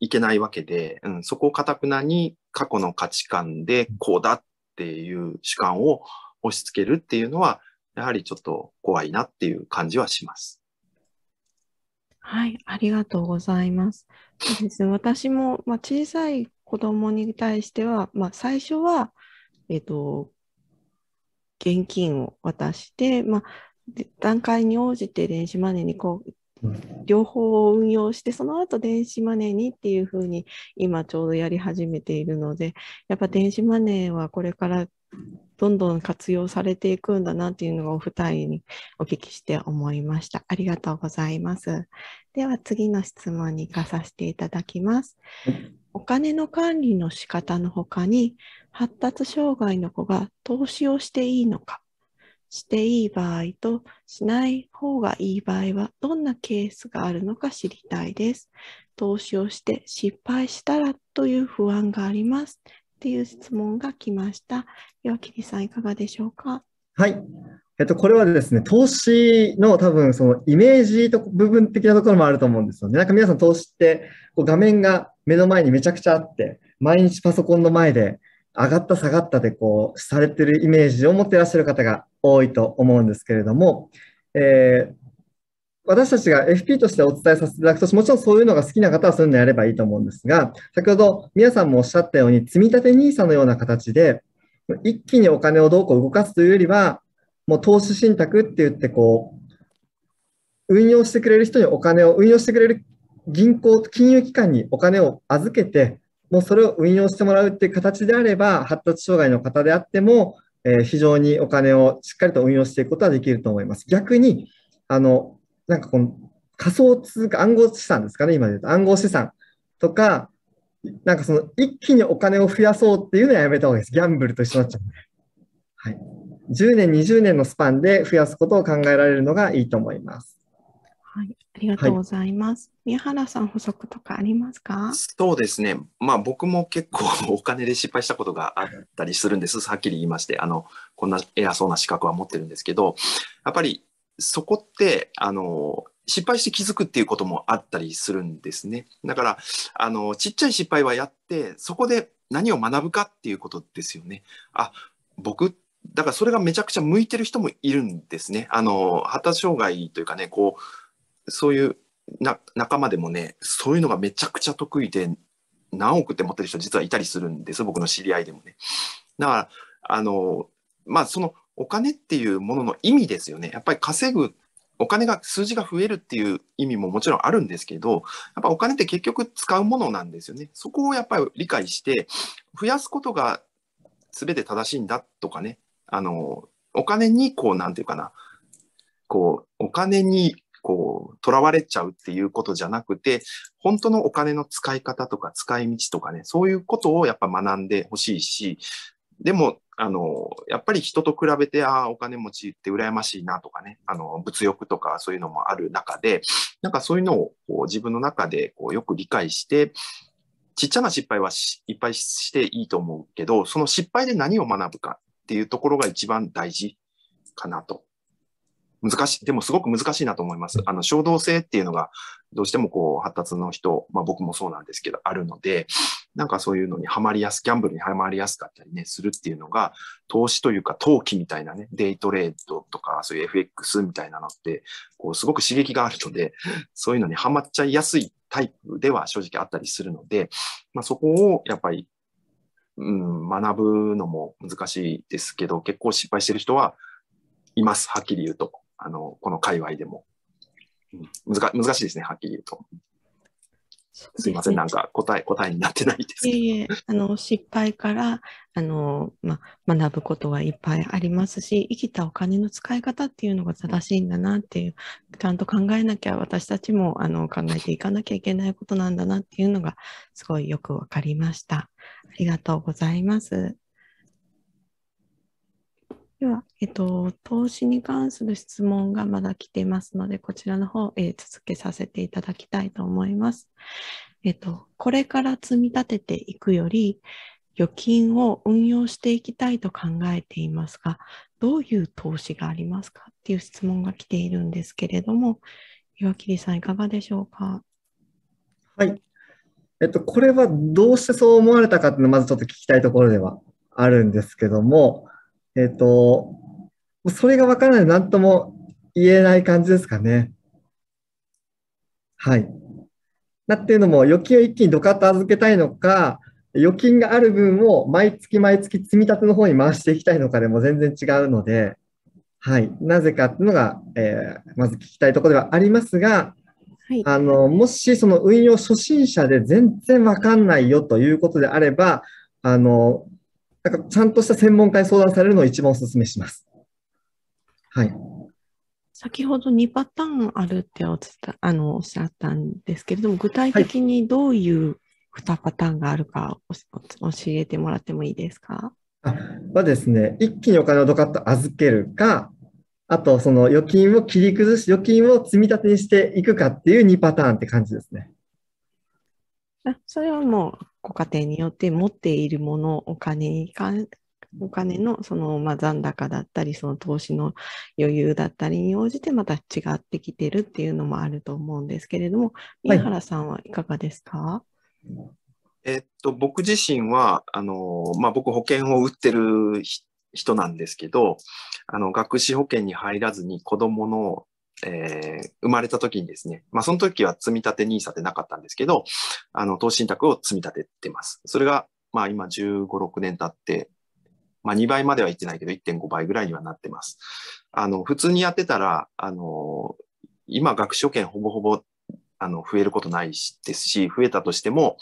いけないわけで、うん、そこをかたくなに過去の価値観でこうだっっていう主観を押し付けるっていうのは、やはりちょっと怖いなっていう感じはします。はい、ありがとうございます。そうですね、私も、まあ、小さい子供に対しては、まあ、最初は、えっ、と、現金を渡して、まあ、段階に応じて電子マネーにこう両方を運用してその後電子マネーにっていうふうに今ちょうどやり始めているのでやっぱ電子マネーはこれからどんどん活用されていくんだなっていうのがお二人にお聞きして思いました。ありがとうございます。では次の質問に行かさせていただきます。お金の管理の仕方の他に発達障害の子が投資をしていいのかしていい場合としない方がいい場合はどんなケースがあるのか知りたいです。投資をして失敗したらという不安がありますっていう質問が来ました。岩切さんいかがでしょうか。はい。えっと、これはですね、投資の多分そのイメージと部分的なところもあると思うんですよね。なんか皆さん投資ってこう画面が目の前にめちゃくちゃあって、毎日パソコンの前で上がった下がったでこうされてるイメージを持ってらっしゃる方が多いと思うんですけれども、えー、私たちが FP としてお伝えさせていただくと、もちろんそういうのが好きな方はそういうのやればいいと思うんですが、先ほど皆さんもおっしゃったように、積み立て NISA のような形で、一気にお金をどうこう動かすというよりは、もう投資信託って言って、こう、運用してくれる人にお金を、運用してくれる銀行、金融機関にお金を預けて、もうそれを運用してもらうっていう形であれば、発達障害の方であっても、え非常にお金をしっかりと運用していくことはできると思います。逆に、あの、なんかこの仮想通貨、暗号資産ですかね、今で言うと。暗号資産とか、なんかその一気にお金を増やそうっていうのはやめた方がいいです。ギャンブルと一緒になっちゃうはい。10年、20年のスパンで増やすことを考えられるのがいいと思います。はい、ありがとうございます。はい、宮原さん、補足とかありますかそうですね、まあ、僕も結構お金で失敗したことがあったりするんです、はっきり言いまして、あのこんな偉そうな資格は持ってるんですけど、やっぱりそこってあの失敗して気づくっていうこともあったりするんですね。だからあのちっちゃい失敗はやってそこで何を学ぶかっていうことですよね。あ僕だからそれがめちゃくちゃ向いてる人もいるんですね。あの発達障害というかねこうそういうな仲間でもねそういうのがめちゃくちゃ得意で何億って持ってる人実はいたりするんです僕の知り合いでもね。だからあのまあそのお金っていうものの意味ですよね。やっぱり稼ぐお金が数字が増えるっていう意味ももちろんあるんですけど、やっぱお金って結局使うものなんですよね。そこをやっぱり理解して、増やすことが全て正しいんだとかね、あの、お金にこう、なんていうかな、こう、お金にこう、囚われちゃうっていうことじゃなくて、本当のお金の使い方とか使い道とかね、そういうことをやっぱ学んでほしいし、でも、あの、やっぱり人と比べて、ああ、お金持ちって羨ましいなとかね、あの、物欲とかそういうのもある中で、なんかそういうのをこう自分の中でこうよく理解して、ちっちゃな失敗はいっぱいしていいと思うけど、その失敗で何を学ぶかっていうところが一番大事かなと難しい、でもすごく難しいなと思います。あの、衝動性っていうのが、どうしてもこう、発達の人、まあ僕もそうなんですけど、あるので、なんかそういうのにはまりやす、ギャンブルにはまりやすかったりね、するっていうのが、投資というか、投機みたいなね、デイトレードとか、そういう FX みたいなのって、こう、すごく刺激があるので、そういうのにはまっちゃいやすいタイプでは正直あったりするので、まあそこをやっぱり、うん、学ぶのも難しいですけど、結構失敗してる人はいます、はっきり言うと。あの、この界隈でも。うん、難難しいですね、はっきり言うと。すみません、なんか答え、答えになってないですけど。いえいえ、あの、失敗から、あの、ま、学ぶことはいっぱいありますし、生きたお金の使い方っていうのが正しいんだなっていう、ちゃんと考えなきゃ、私たちも、あの、考えていかなきゃいけないことなんだなっていうのが、すごいよくわかりました。ありがとうございます。では、えっと、投資に関する質問がまだ来てますので、こちらの方、えー、続けさせていただきたいと思います。えっと、これから積み立てていくより、預金を運用していきたいと考えていますが、どういう投資がありますかっていう質問が来ているんですけれども、岩切さん、いかがでしょうか。はい。えっと、これはどうしてそう思われたかっていうのをまずちょっと聞きたいところではあるんですけども、えっ、ー、と、それがわからない何とも言えない感じですかね。はい。なっていうのも、預金を一気にドカッと預けたいのか、預金がある分を毎月毎月積み立ての方に回していきたいのかでも全然違うので、はい、なぜかっていうのが、えー、まず聞きたいところではありますが、はい、あのもしその運用初心者で全然わかんないよということであれば、あのなんかちゃんとした専門家に相談されるのを一番お勧めします。はい。先ほど2パターンあるっておあのおっしゃったんですけれども、具体的にどういう2パターンがあるか、教えてもらってもいいですかあはですね、一気にお金をどかっと預けるか、あとその預金を切り崩し、預金を積み立てにしていくかっていう2パターンって感じですね。あそれはもうご家庭によって持っているものお金にお金のその、まあ、残高だったりその投資の余裕だったりに応じてまた違ってきてるっていうのもあると思うんですけれども井原さんはいかがですか、はい、えっと僕自身はあの、まあ、僕保険を売ってる人なんですけどあの学資保険に入らずに子どものえー、生まれた時にですね、まあその時は積み立 NISA ってなかったんですけど、あの、投資信託を積み立ててます。それが、まあ今15、6年経って、まあ2倍まではいってないけど1.5倍ぐらいにはなってます。あの、普通にやってたら、あの、今学習券ほぼほぼ、あの、増えることないしですし、増えたとしても、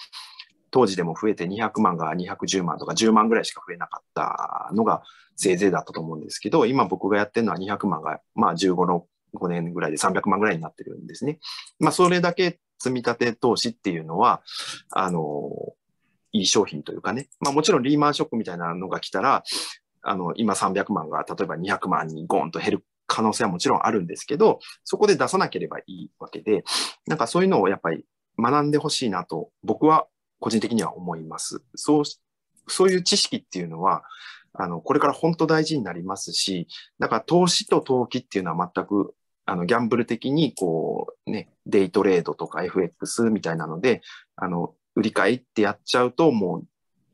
当時でも増えて200万が210万とか10万ぐらいしか増えなかったのがせいぜいだったと思うんですけど、今僕がやってるのは200万が、まあ15、5年ぐらいで300万ぐらいになってるんですね。まあ、それだけ積み立て投資っていうのは、あの、いい商品というかね。まあ、もちろんリーマンショックみたいなのが来たら、あの、今300万が例えば200万にゴーンと減る可能性はもちろんあるんですけど、そこで出さなければいいわけで、なんかそういうのをやっぱり学んでほしいなと、僕は個人的には思います。そう、そういう知識っていうのは、あの、これから本当大事になりますし、だから投資と投機っていうのは全くあの、ギャンブル的に、こう、ね、デイトレードとか FX みたいなので、あの、売り買いってやっちゃうともう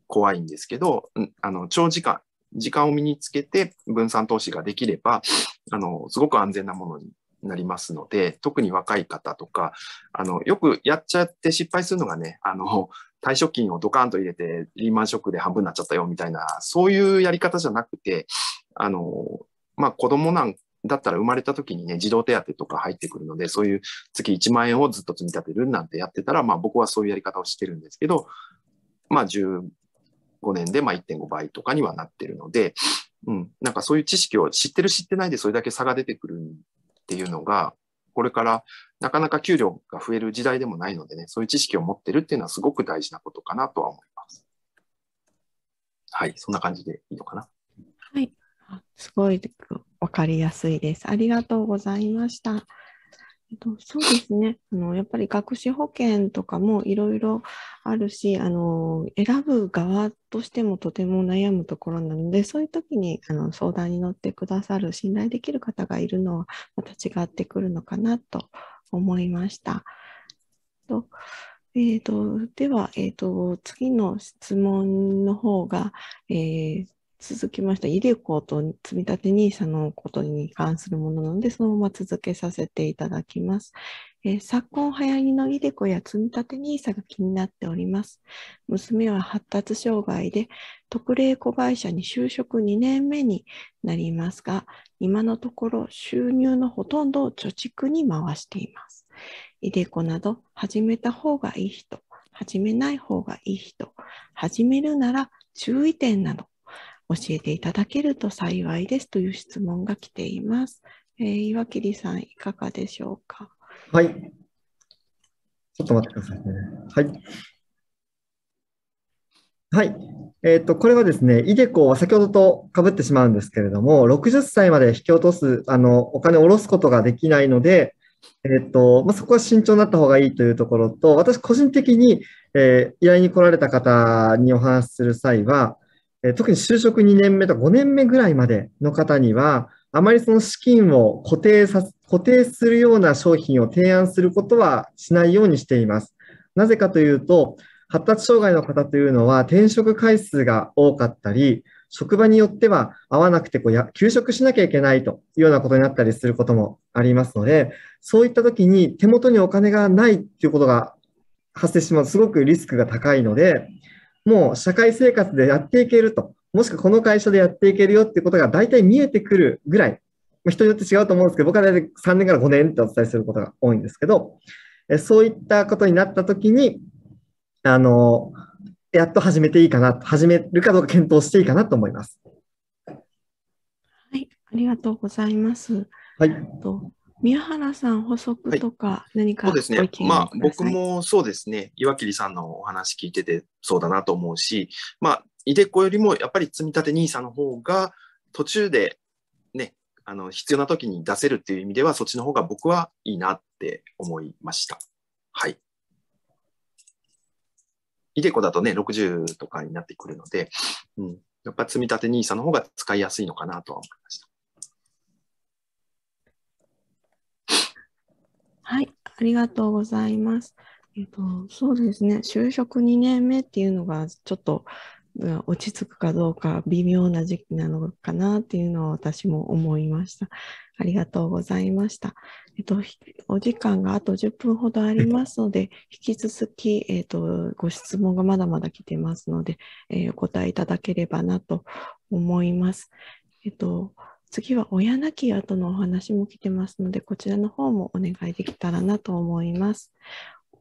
怖いんですけど、あの、長時間、時間を身につけて分散投資ができれば、あの、すごく安全なものになりますので、特に若い方とか、あの、よくやっちゃって失敗するのがね、あの、退職金をドカンと入れてリーマンショックで半分になっちゃったよみたいな、そういうやり方じゃなくて、あの、まあ、子供なんだったら生まれた時にね、児童手当とか入ってくるので、そういう月1万円をずっと積み立てるなんてやってたら、まあ僕はそういうやり方をしてるんですけど、まあ15年でまあ1.5倍とかにはなってるので、うん、なんかそういう知識を知ってる知ってないでそれだけ差が出てくるっていうのが、これからなかなか給料が増える時代でもないのでね、そういう知識を持ってるっていうのはすごく大事なことかなとは思います。はい、そんな感じでいいのかな。はい、すごい分かりやすいです。ありがとうございました。えっと、そうですねあの。やっぱり学資保険とかもいろいろあるしあの、選ぶ側としてもとても悩むところなので、そういう時にあの相談に乗ってくださる、信頼できる方がいるのはまた違ってくるのかなと思いました。とえーと、とでは、えーと、次の質問の方が、えー続きました、イデコと積立 NISA のことに関するものなので、そのまま続けさせていただきます。えー、昨今流行りのイデコや積立 NISA が気になっております。娘は発達障害で、特例子会社に就職2年目になりますが、今のところ収入のほとんどを貯蓄に回しています。イデコなど始めた方がいい人、始めない方がいい人、始めるなら注意点など教えていただけると幸いですという質問が来ています。えー、岩切さん、いかがでしょうか。はい。ちょっと待ってくださいね。はい。はい。えっ、ー、と、これはですね、イデコは先ほどとかぶってしまうんですけれども、60歳まで引き落とす、あの、お金を下ろすことができないので、えっ、ー、と、まあ、そこは慎重になった方がいいというところと、私個人的に、えー、依頼に来られた方にお話しする際は、特に就職2年目と5年目ぐらいまでの方には、あまりその資金を固定さ固定するような商品を提案することはしないようにしています。なぜかというと、発達障害の方というのは転職回数が多かったり、職場によっては合わなくてこうや休職しなきゃいけないというようなことになったりすることもありますので、そういった時に手元にお金がないということが発生します。すごくリスクが高いので、もう社会生活でやっていけると、もしくはこの会社でやっていけるよってことが大体見えてくるぐらい、ま人によって違うと思うんですけど、僕は大体3年から5年ってお伝えすることが多いんですけど、そういったことになったときに、あの、やっと始めていいかな、始めるかどうか検討していいかなと思います。はい、ありがとうございます。はい。宮原さん、補足とか何か、はい、そうですね。まあ、僕もそうですね。岩切さんのお話聞いててそうだなと思うし、まあ、いでこよりもやっぱり積み立て NISA の方が途中でね、あの、必要な時に出せるっていう意味では、そっちの方が僕はいいなって思いました。はい。いでこだとね、60とかになってくるので、うん、やっぱ積み立て NISA の方が使いやすいのかなとは思いました。はい、ありがとうございます。えっと、そうですね、就職2年目っていうのがちょっと落ち着くかどうか微妙な時期なのかなっていうのは私も思いました。ありがとうございました。えっと、お時間があと10分ほどありますので、引き続き、えっと、ご質問がまだまだ来てますので、えー、お答えいただければなと思います。えっと、次は親なき後のお話も来てますので、こちらの方もお願いできたらなと思います。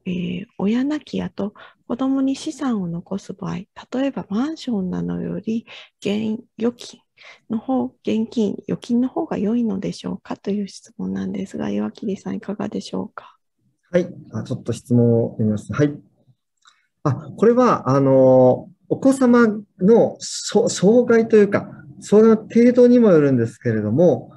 えー、親なき後、子供に資産を残す場合、例えばマンションなのより現預金の方、現金、預金の方が良いのでしょうかという質問なんですが、岩切さん、いかがでしょうか。はい、あちょっと質問を読みます。はい。あこれはあのお子様の障害というか、その程度にもよるんですけれども、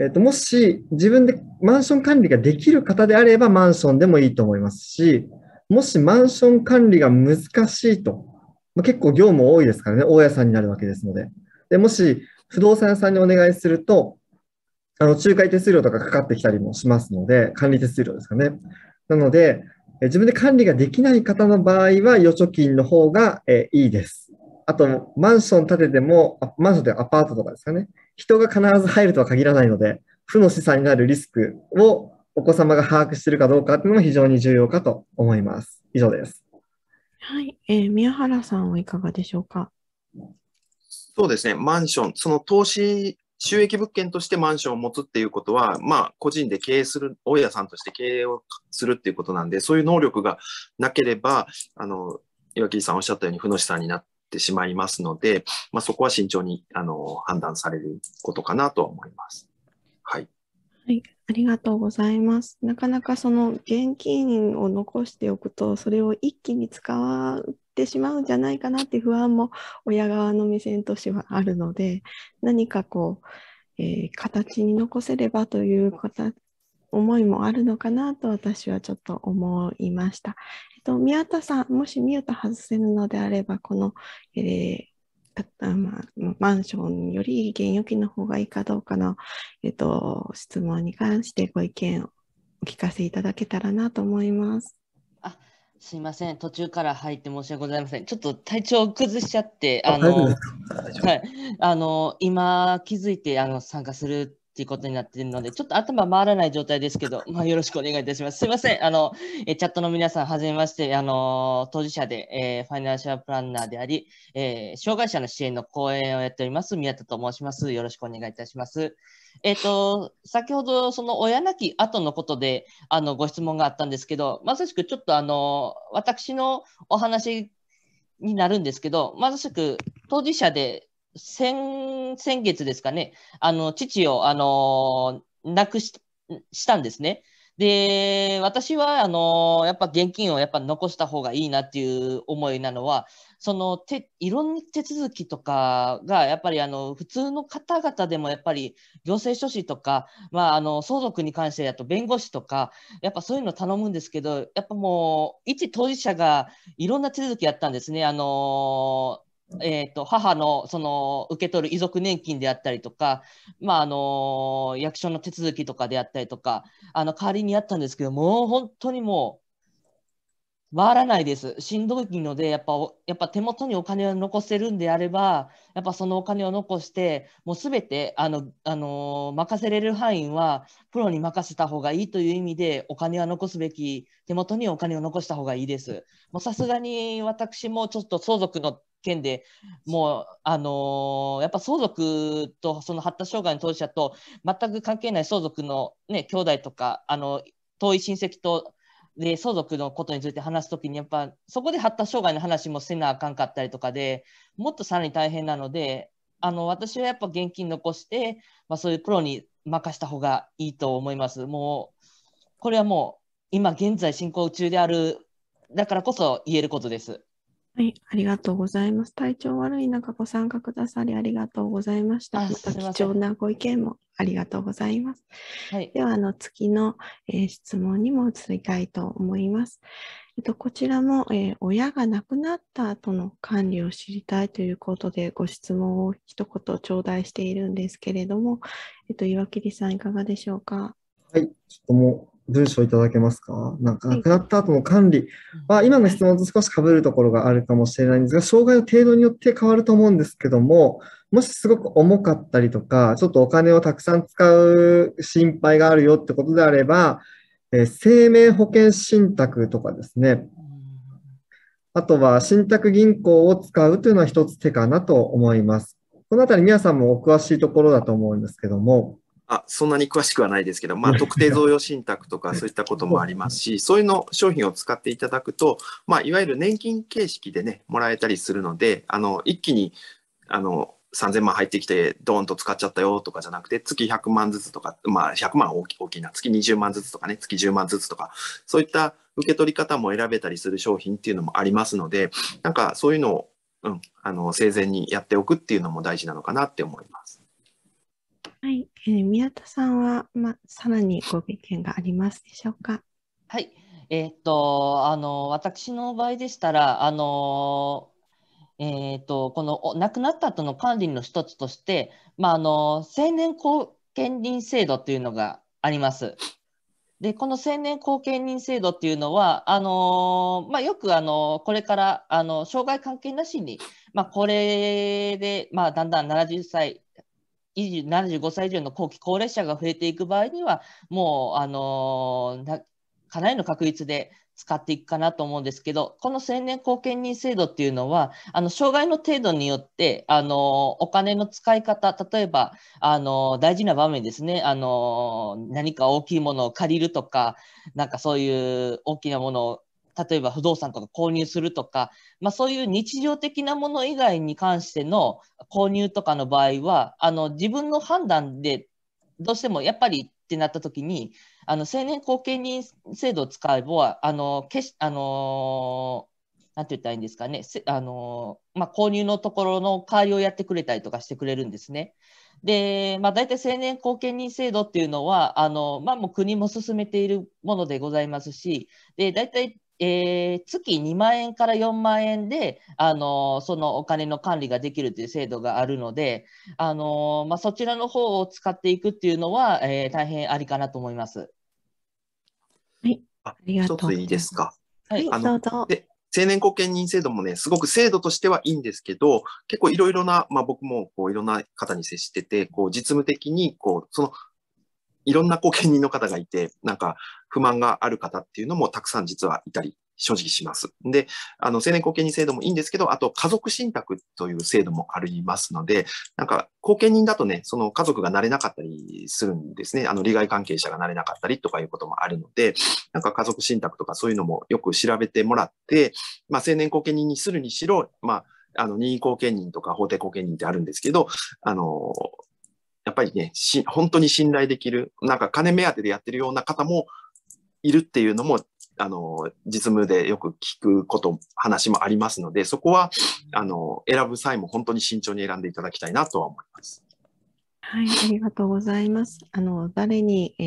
えっ、と、もし自分でマンション管理ができる方であればマンションでもいいと思いますし、もしマンション管理が難しいと、まあ、結構業務多いですからね、大家さんになるわけですので。でもし不動産屋さんにお願いすると、あの仲介手数料とかかかってきたりもしますので、管理手数料ですかね。なので、自分で管理ができない方の場合は、預貯金の方がいいです。あと、マンション建てても、マンションってアパートとかですかね、人が必ず入るとは限らないので、負の資産になるリスクをお子様が把握しているかどうかというのも非常に重要かと思います。以上です。はい、えー、宮原さんはいかがでしょうか。そうですね、マンション、その投資収益物件としてマンションを持つっていうことは、まあ、個人で経営する、大家さんとして経営をするっていうことなんで、そういう能力がなければ、あの、岩切さんおっしゃったように、負の資産になっってしまいますので、まあ、そこは慎重にあの判断されることかなとは思います。はい。はい、ありがとうございます。なかなかその現金を残しておくと、それを一気に使ってしまうんじゃないかなって不安も親側の目線としてはあるので、何かこう、えー、形に残せればという方思いもあるのかなと私はちょっと思いました。えっと、宮田さん、もしミュート外せるのであれば、この、えーまあ、マンションより現預金の方がいいかどうかの、えっと、質問に関してご意見をお聞かせいただけたらなと思います。あすいません、途中から入って申し訳ございません。ちょっと体調を崩しちゃって、あの、はい、あの今気づいてあの参加するっていうことになっているので、ちょっと頭回らない状態ですけど、まあ、よろしくお願いいたします。すいません。あの、えチャットの皆さん、はじめまして、あの、当事者で、えー、ファイナンシャルプランナーであり、えー、障害者の支援の講演をやっております、宮田と申します。よろしくお願いいたします。えっ、ー、と、先ほど、その親なき後のことで、あの、ご質問があったんですけど、まさしくちょっとあの、私のお話になるんですけど、まさしく当事者で、先、先月ですかね、あの、父を、あの、亡くししたんですね。で、私は、あの、やっぱ現金をやっぱ残した方がいいなっていう思いなのは、そのていろんな手続きとかが、やっぱりあの、普通の方々でもやっぱり行政書士とか、まあ、あの、相続に関してだと弁護士とか、やっぱそういうの頼むんですけど、やっぱもう、一当事者がいろんな手続きやったんですね。あの、えーと、母のその受け取る遺族年金であったりとか、まあ、あの役所の手続きとかであったりとかあの代わりにやったんですけどもう本当にもう回らないですしんどいのでやっぱやっぱ手元にお金を残せるんであればやっぱそのお金を残してもう全てあの、あの任せれる範囲はプロに任せた方がいいという意味でお金は残すべき手元にお金を残した方がいいです。もうさすがに私もちょっと相続の件でもう、あのー、やっぱ相続とその発達障害の当事者と全く関係ない相続の、ね、兄弟とかあの遠い親戚とで相続のことについて話すときにやっぱそこで発達障害の話もせなあかんかったりとかでもっとさらに大変なのであの私はやっぱ現金残して、まあ、そういうプロに任した方がいいと思います。もうこれはもう今現在進行中であるだからこそ言えることです。はい、ありがとうございます。体調悪い中、ご参加くださりありがとうございました。また貴重なご意見もありがとうございます。はい、では、あの次の、えー、質問にも移りたいと思います。えっと、こちらも、えー、親が亡くなった後の管理を知りたいということで、ご質問を一言頂戴しているんですけれども、えっと、岩切さん、いかがでしょうか。はい、もう文章いただけますかなんか亡くなった後の管理は、今の質問と少しかぶるところがあるかもしれないんですが、障害の程度によって変わると思うんですけども、もしすごく重かったりとか、ちょっとお金をたくさん使う心配があるよってことであれば、えー、生命保険信託とかですね、あとは信託銀行を使うというのは一つ手かなと思います。このあたり皆さんもお詳しいところだと思うんですけども、あそんなに詳しくはないですけど、まあ、特定贈与信託とかそういったこともありますし、そういうの商品を使っていただくと、まあ、いわゆる年金形式でね、もらえたりするので、あの一気にあの3000万入ってきて、ドーンと使っちゃったよとかじゃなくて、月100万ずつとか、まあ、100万大き大きいな、月20万ずつとかね、月10万ずつとか、そういった受け取り方も選べたりする商品っていうのもありますので、なんかそういうのを、うん、あの生前にやっておくっていうのも大事なのかなって思います。はい、えー、宮田さんは、まあ、さらにご意見がありますでしょうか。はい、えー、っと、あの、私の場合でしたら、あの。えー、っと、この亡くなった後の管理の一つとして、まあ、あの、成年後見人制度というのがあります。で、この成年後見人制度っていうのは、あのまあ、よく、あのこれから、あの障害関係なしに、まあ、これで、まあ、だんだん七十歳75歳以上の後期高齢者が増えていく場合には、もう、あのかなりの確率で使っていくかなと思うんですけど、この成年後見人制度っていうのは、あの障害の程度によって、あのお金の使い方、例えばあの大事な場面ですねあの、何か大きいものを借りるとか、なんかそういう大きなものを例えば不動産とか購入するとか、まあ、そういう日常的なもの以外に関しての購入とかの場合はあの自分の判断でどうしてもやっぱりってなった時にあの成年後見人制度を使えばあの決しあのなんて言ったらいいんですかね、あのまあ、購入のところの代わりをやってくれたりとかしてくれるんですね。で、まあ、大体成年後見人制度っていうのは、あのまあ、もう国も進めているものでございますし、で大体えー、月2万円から4万円で、あのー、そのお金の管理ができるという制度があるので、あのー、まあ、そちらの方を使っていくっていうのは、え大変ありかなと思います。はい、ありがとうごいいですか。はい、あのどうぞ。青年後見人制度もね、すごく制度としてはいいんですけど、結構いろいろな、まあ僕もこういろんな方に接してて、こう実務的に、こう、その、いろんな後見人の方がいて、なんか、不満がある方っていうのもたくさん実はいたり正直します。で、あの、青年後見人制度もいいんですけど、あと家族信託という制度もありますので、なんか後見人だとね、その家族がなれなかったりするんですね。あの、利害関係者がなれなかったりとかいうこともあるので、なんか家族信託とかそういうのもよく調べてもらって、まあ、青年後見人にするにしろ、まあ、あの、任意後見人とか法定後見人ってあるんですけど、あの、やっぱりね、し、本当に信頼できる、なんか金目当てでやってるような方も、いるっていうのも、あの、実務でよく聞くこと、話もありますので、そこは、あの、選ぶ際も本当に慎重に選んでいただきたいなとは思います。はい、ありがとうございます。あの誰に、え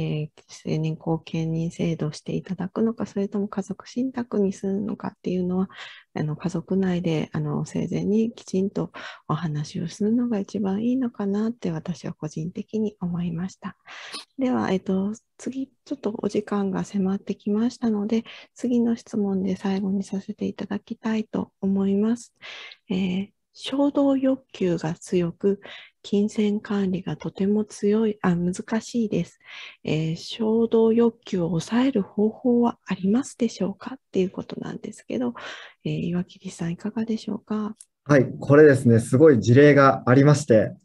ー、青年後見人制度をしていただくのか、それとも家族信託にするのかっていうのは、あの家族内であの生前にきちんとお話をするのが一番いいのかなって私は個人的に思いました。では、えっ、と、次、ちょっとお時間が迫ってきましたので、次の質問で最後にさせていただきたいと思います。えー衝動欲求が強く、金銭管理がとても強い、あ、難しいです、えー、衝動欲求を抑える方法はありますでしょうかっていうことなんですけど、えー、岩切さんいかがでしょうかはい、これですね、すごい事例がありまして、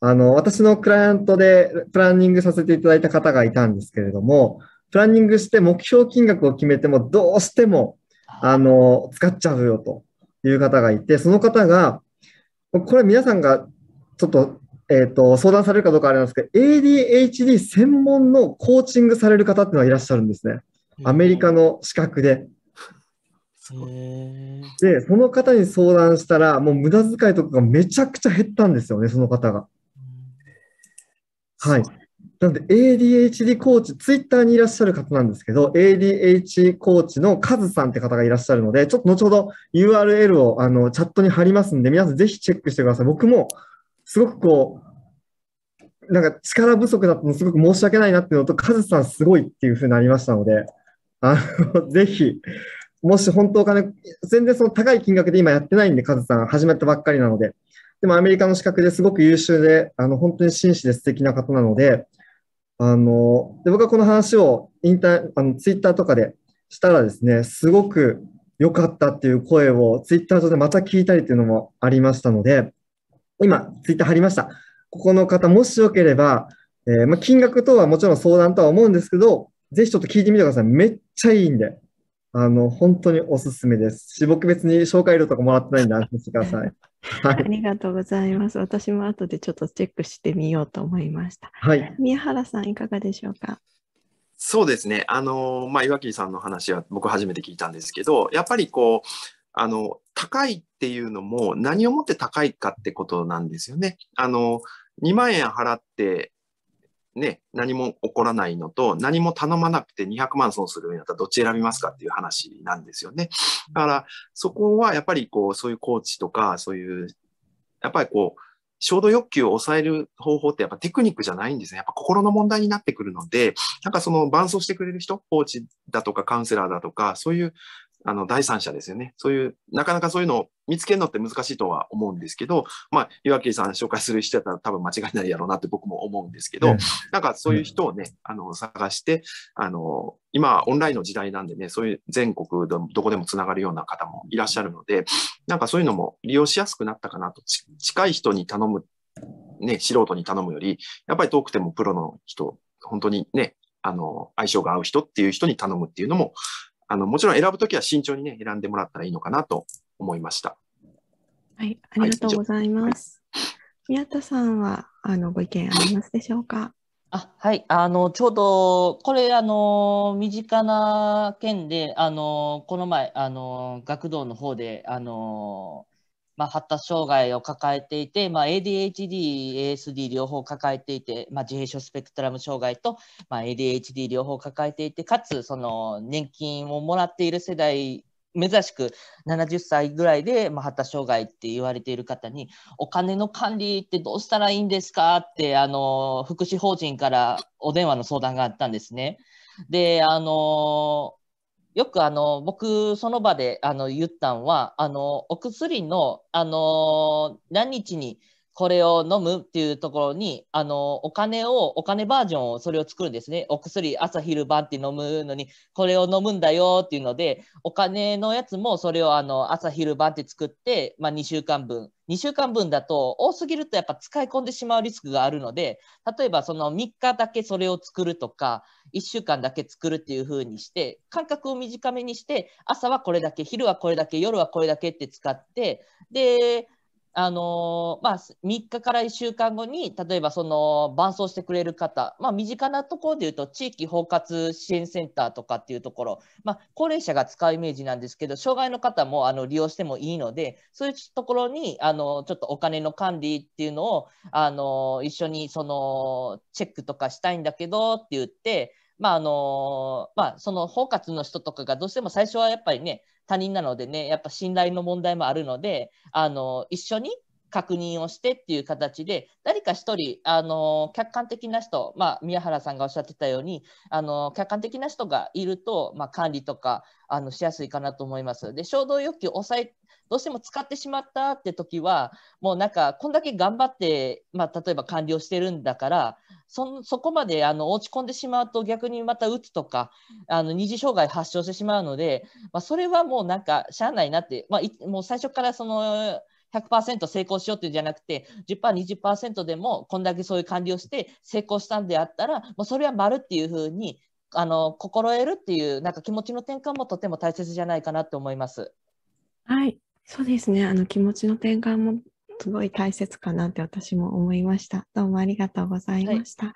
あの、私のクライアントでプランニングさせていただいた方がいたんですけれども、プランニングして目標金額を決めてもどうしても、あの、使っちゃうよという方がいて、その方が、これ皆さんがちょっと、えっ、ー、と、相談されるかどうかあれなんですけど、ADHD 専門のコーチングされる方っていうのはいらっしゃるんですね。アメリカの資格で。で、その方に相談したら、もう無駄遣いとかがめちゃくちゃ減ったんですよね、その方が。はい。なので、ADHD コーチ、ツイッターにいらっしゃる方なんですけど、ADHD コーチのカズさんって方がいらっしゃるので、ちょっと後ほど URL をあのチャットに貼りますんで、皆さんぜひチェックしてください。僕もすごくこう、なんか力不足だったのすごく申し訳ないなっていうのと、カズさんすごいっていうふうになりましたので、あの、ぜひ、もし本当お金、全然その高い金額で今やってないんで、カズさん、始まったばっかりなので、でもアメリカの資格ですごく優秀で、あの、本当に紳士で素敵な方なので、あの、で僕はこの話をインター、あの、ツイッターとかでしたらですね、すごく良かったっていう声をツイッター上でまた聞いたりっていうのもありましたので、今、ツイッター貼りました。ここの方、もしよければ、えー、まあ、金額とはもちろん相談とは思うんですけど、ぜひちょっと聞いてみてください。めっちゃいいんで。あの、本当におすすめです。し、僕別に紹介料とかもらってないんで安心してください。はい、ありがとうございます。私も後でちょっとチェックしてみようと思いました。はい。宮原さん、いかがでしょうか。そうですね。あの、まあ、岩切さんの話は僕初めて聞いたんですけど、やっぱりこう、あの、高いっていうのも何をもって高いかってことなんですよね。あの、2万円払って、ね、何も起こらないのと、何も頼まなくて200万損するようになったらどっち選びますかっていう話なんですよね。だから、そこはやっぱりこう、そういうコーチとか、そういう、やっぱりこう、衝動欲求を抑える方法ってやっぱテクニックじゃないんですね。やっぱ心の問題になってくるので、なんかその伴走してくれる人、コーチだとかカウンセラーだとか、そういうあの、第三者ですよね。そういう、なかなかそういうのを見つけるのって難しいとは思うんですけど、まあ、岩切さん紹介する人だったら多分間違いないやろうなって僕も思うんですけど、なんかそういう人をね、あの、探して、あの、今、オンラインの時代なんでね、そういう全国どこでもつながるような方もいらっしゃるので、なんかそういうのも利用しやすくなったかなと、近い人に頼む、ね、素人に頼むより、やっぱり遠くてもプロの人、本当にね、あの、相性が合う人っていう人に頼むっていうのも、あの、もちろん選ぶときは慎重にね、選んでもらったらいいのかなと思いました。はい、ありがとうございます。はい、宮田さんは、あの、ご意見ありますでしょうか。あはい、あのちょうどこれあの身近な件であのこの前あの学童の方であのまあ、発達障害を抱えていて、まあ、ADHD、ASD 両方抱えていて、まあ、自閉症スペクトラム障害と、まあ、ADHD 両方抱えていて、かつその年金をもらっている世代珍しく70歳ぐらいで、まあ、発達障害って言われている方にお金の管理ってどうしたらいいんですかってあの福祉法人からお電話の相談があったんですね。であのよくあの僕その場であの言ったんはあのお薬のあの何日にこれを飲むっていうところにあのお金をお金バージョンをそれを作るんですねお薬朝昼晩って飲むのにこれを飲むんだよっていうのでお金のやつもそれをあの朝昼晩って作って、まあ、2週間分2週間分だと多すぎるとやっぱ使い込んでしまうリスクがあるので例えばその3日だけそれを作るとか1週間だけ作るっていう風にして間隔を短めにして朝はこれだけ昼はこれだけ夜はこれだけって使ってであのー、まあ、3日から1週間後に例えばその伴走してくれる方、まあ、身近なところでいうと地域包括支援センターとかっていうところ、まあ、高齢者が使うイメージなんですけど障害の方もあの利用してもいいのでそういうところにあのちょっとお金の管理っていうのをあの一緒にそのチェックとかしたいんだけどって言ってまああのまあ、その包括の人とかがどうしても最初はやっぱりね他人なのでねやっぱ信頼の問題もあるのであの一緒に確認をしてっていう形で誰か一人あの客観的な人、まあ、宮原さんがおっしゃってたようにあの客観的な人がいると、まあ、管理とかあのしやすいかなと思います。で衝動欲求を抑えどうしても使ってしまったって時はもうなんかこんだけ頑張って、まあ、例えば管理をしてるんだからそそこまであの落ち込んでしまうと逆にまたうつとかあの二次障害発症してしまうので、まあ、それはもうなんかしゃあないなって、まあ、もう最初からその100%成功しようっていうんじゃなくて、10%、20%でもこんだけそういう管理をして成功したんであったら、もうそれは丸っていうふうにあの心得るっていうなんか気持ちの転換もとても大切じゃないかなって思います。はい、そうですね。あの気持ちの転換もすごい大切かなって私も思いました。どうもありがとうございました。は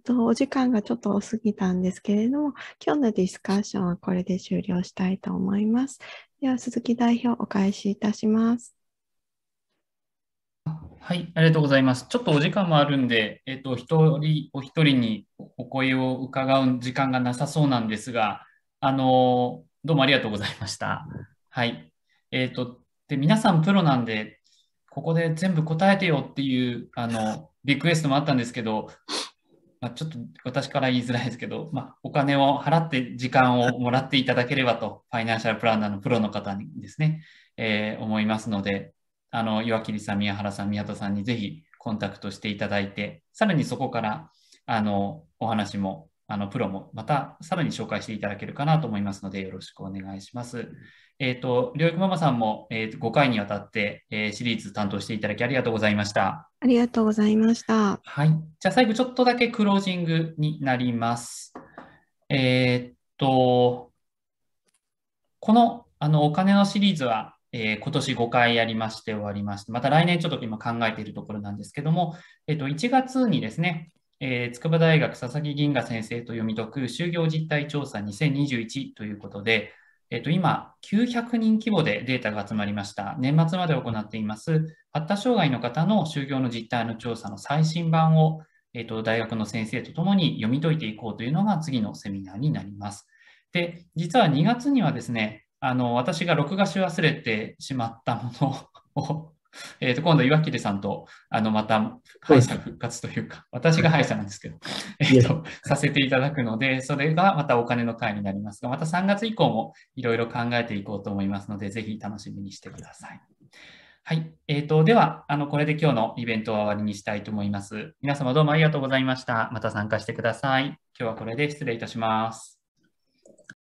い、とお時間がちょっと過ぎたんですけれども、今日のディスカッションはこれで終了したいと思います。では鈴木代表お返しいたします。はい、ありがとうございます。ちょっとお時間もあるんで、えっと、一人お一人にお声を伺う時間がなさそうなんですが、あの、どうもありがとうございました。はい。えっと、で、皆さんプロなんで、ここで全部答えてよっていう、あの、リクエストもあったんですけど、まあ、ちょっと私から言いづらいですけど、まあ、お金を払って時間をもらっていただければと、ファイナンシャルプランナーのプロの方にですね、えー、思いますので、あの岩切さん、宮原さん、宮田さんにぜひコンタクトしていただいて、さらにそこからあのお話もあのプロもまたさらに紹介していただけるかなと思いますので、よろしくお願いします。えっ、ー、と、療育ママさんも、えー5回にわたって、えー、シリーズ担当していただきありがとうございました。ありがとうございました。はい。じゃあ最後、ちょっとだけクロージングになります。えっ、と、このあのお金のシリーズはえー、今年5回やりまして終わりまして、また来年ちょっと今考えているところなんですけども、えっ、ー、と、1月にですね、えー、筑波大学佐々木銀河先生と読み解く就業実態調査2021ということで、えっと、今、900人規模でデータが集まりました。年末まで行っています、発達障害の方の就業の実態の調査の最新版を、えっと、大学の先生とともに読み解いていこうというのが次のセミナーになります。で、実は2月にはですね、あの、私が録画し忘れてしまったものを えー、と今度、岩切さんとあのまた敗者復活というか、私が敗者なんですけど、えーと、させていただくので、それがまたお金の会になりますが、また3月以降もいろいろ考えていこうと思いますので、ぜひ楽しみにしてください。はい。えーとではあの、これで今日のイベントは終わりにしたいと思います。皆様どうもありがとうございました。また参加してください。今日はこれで失礼いたします。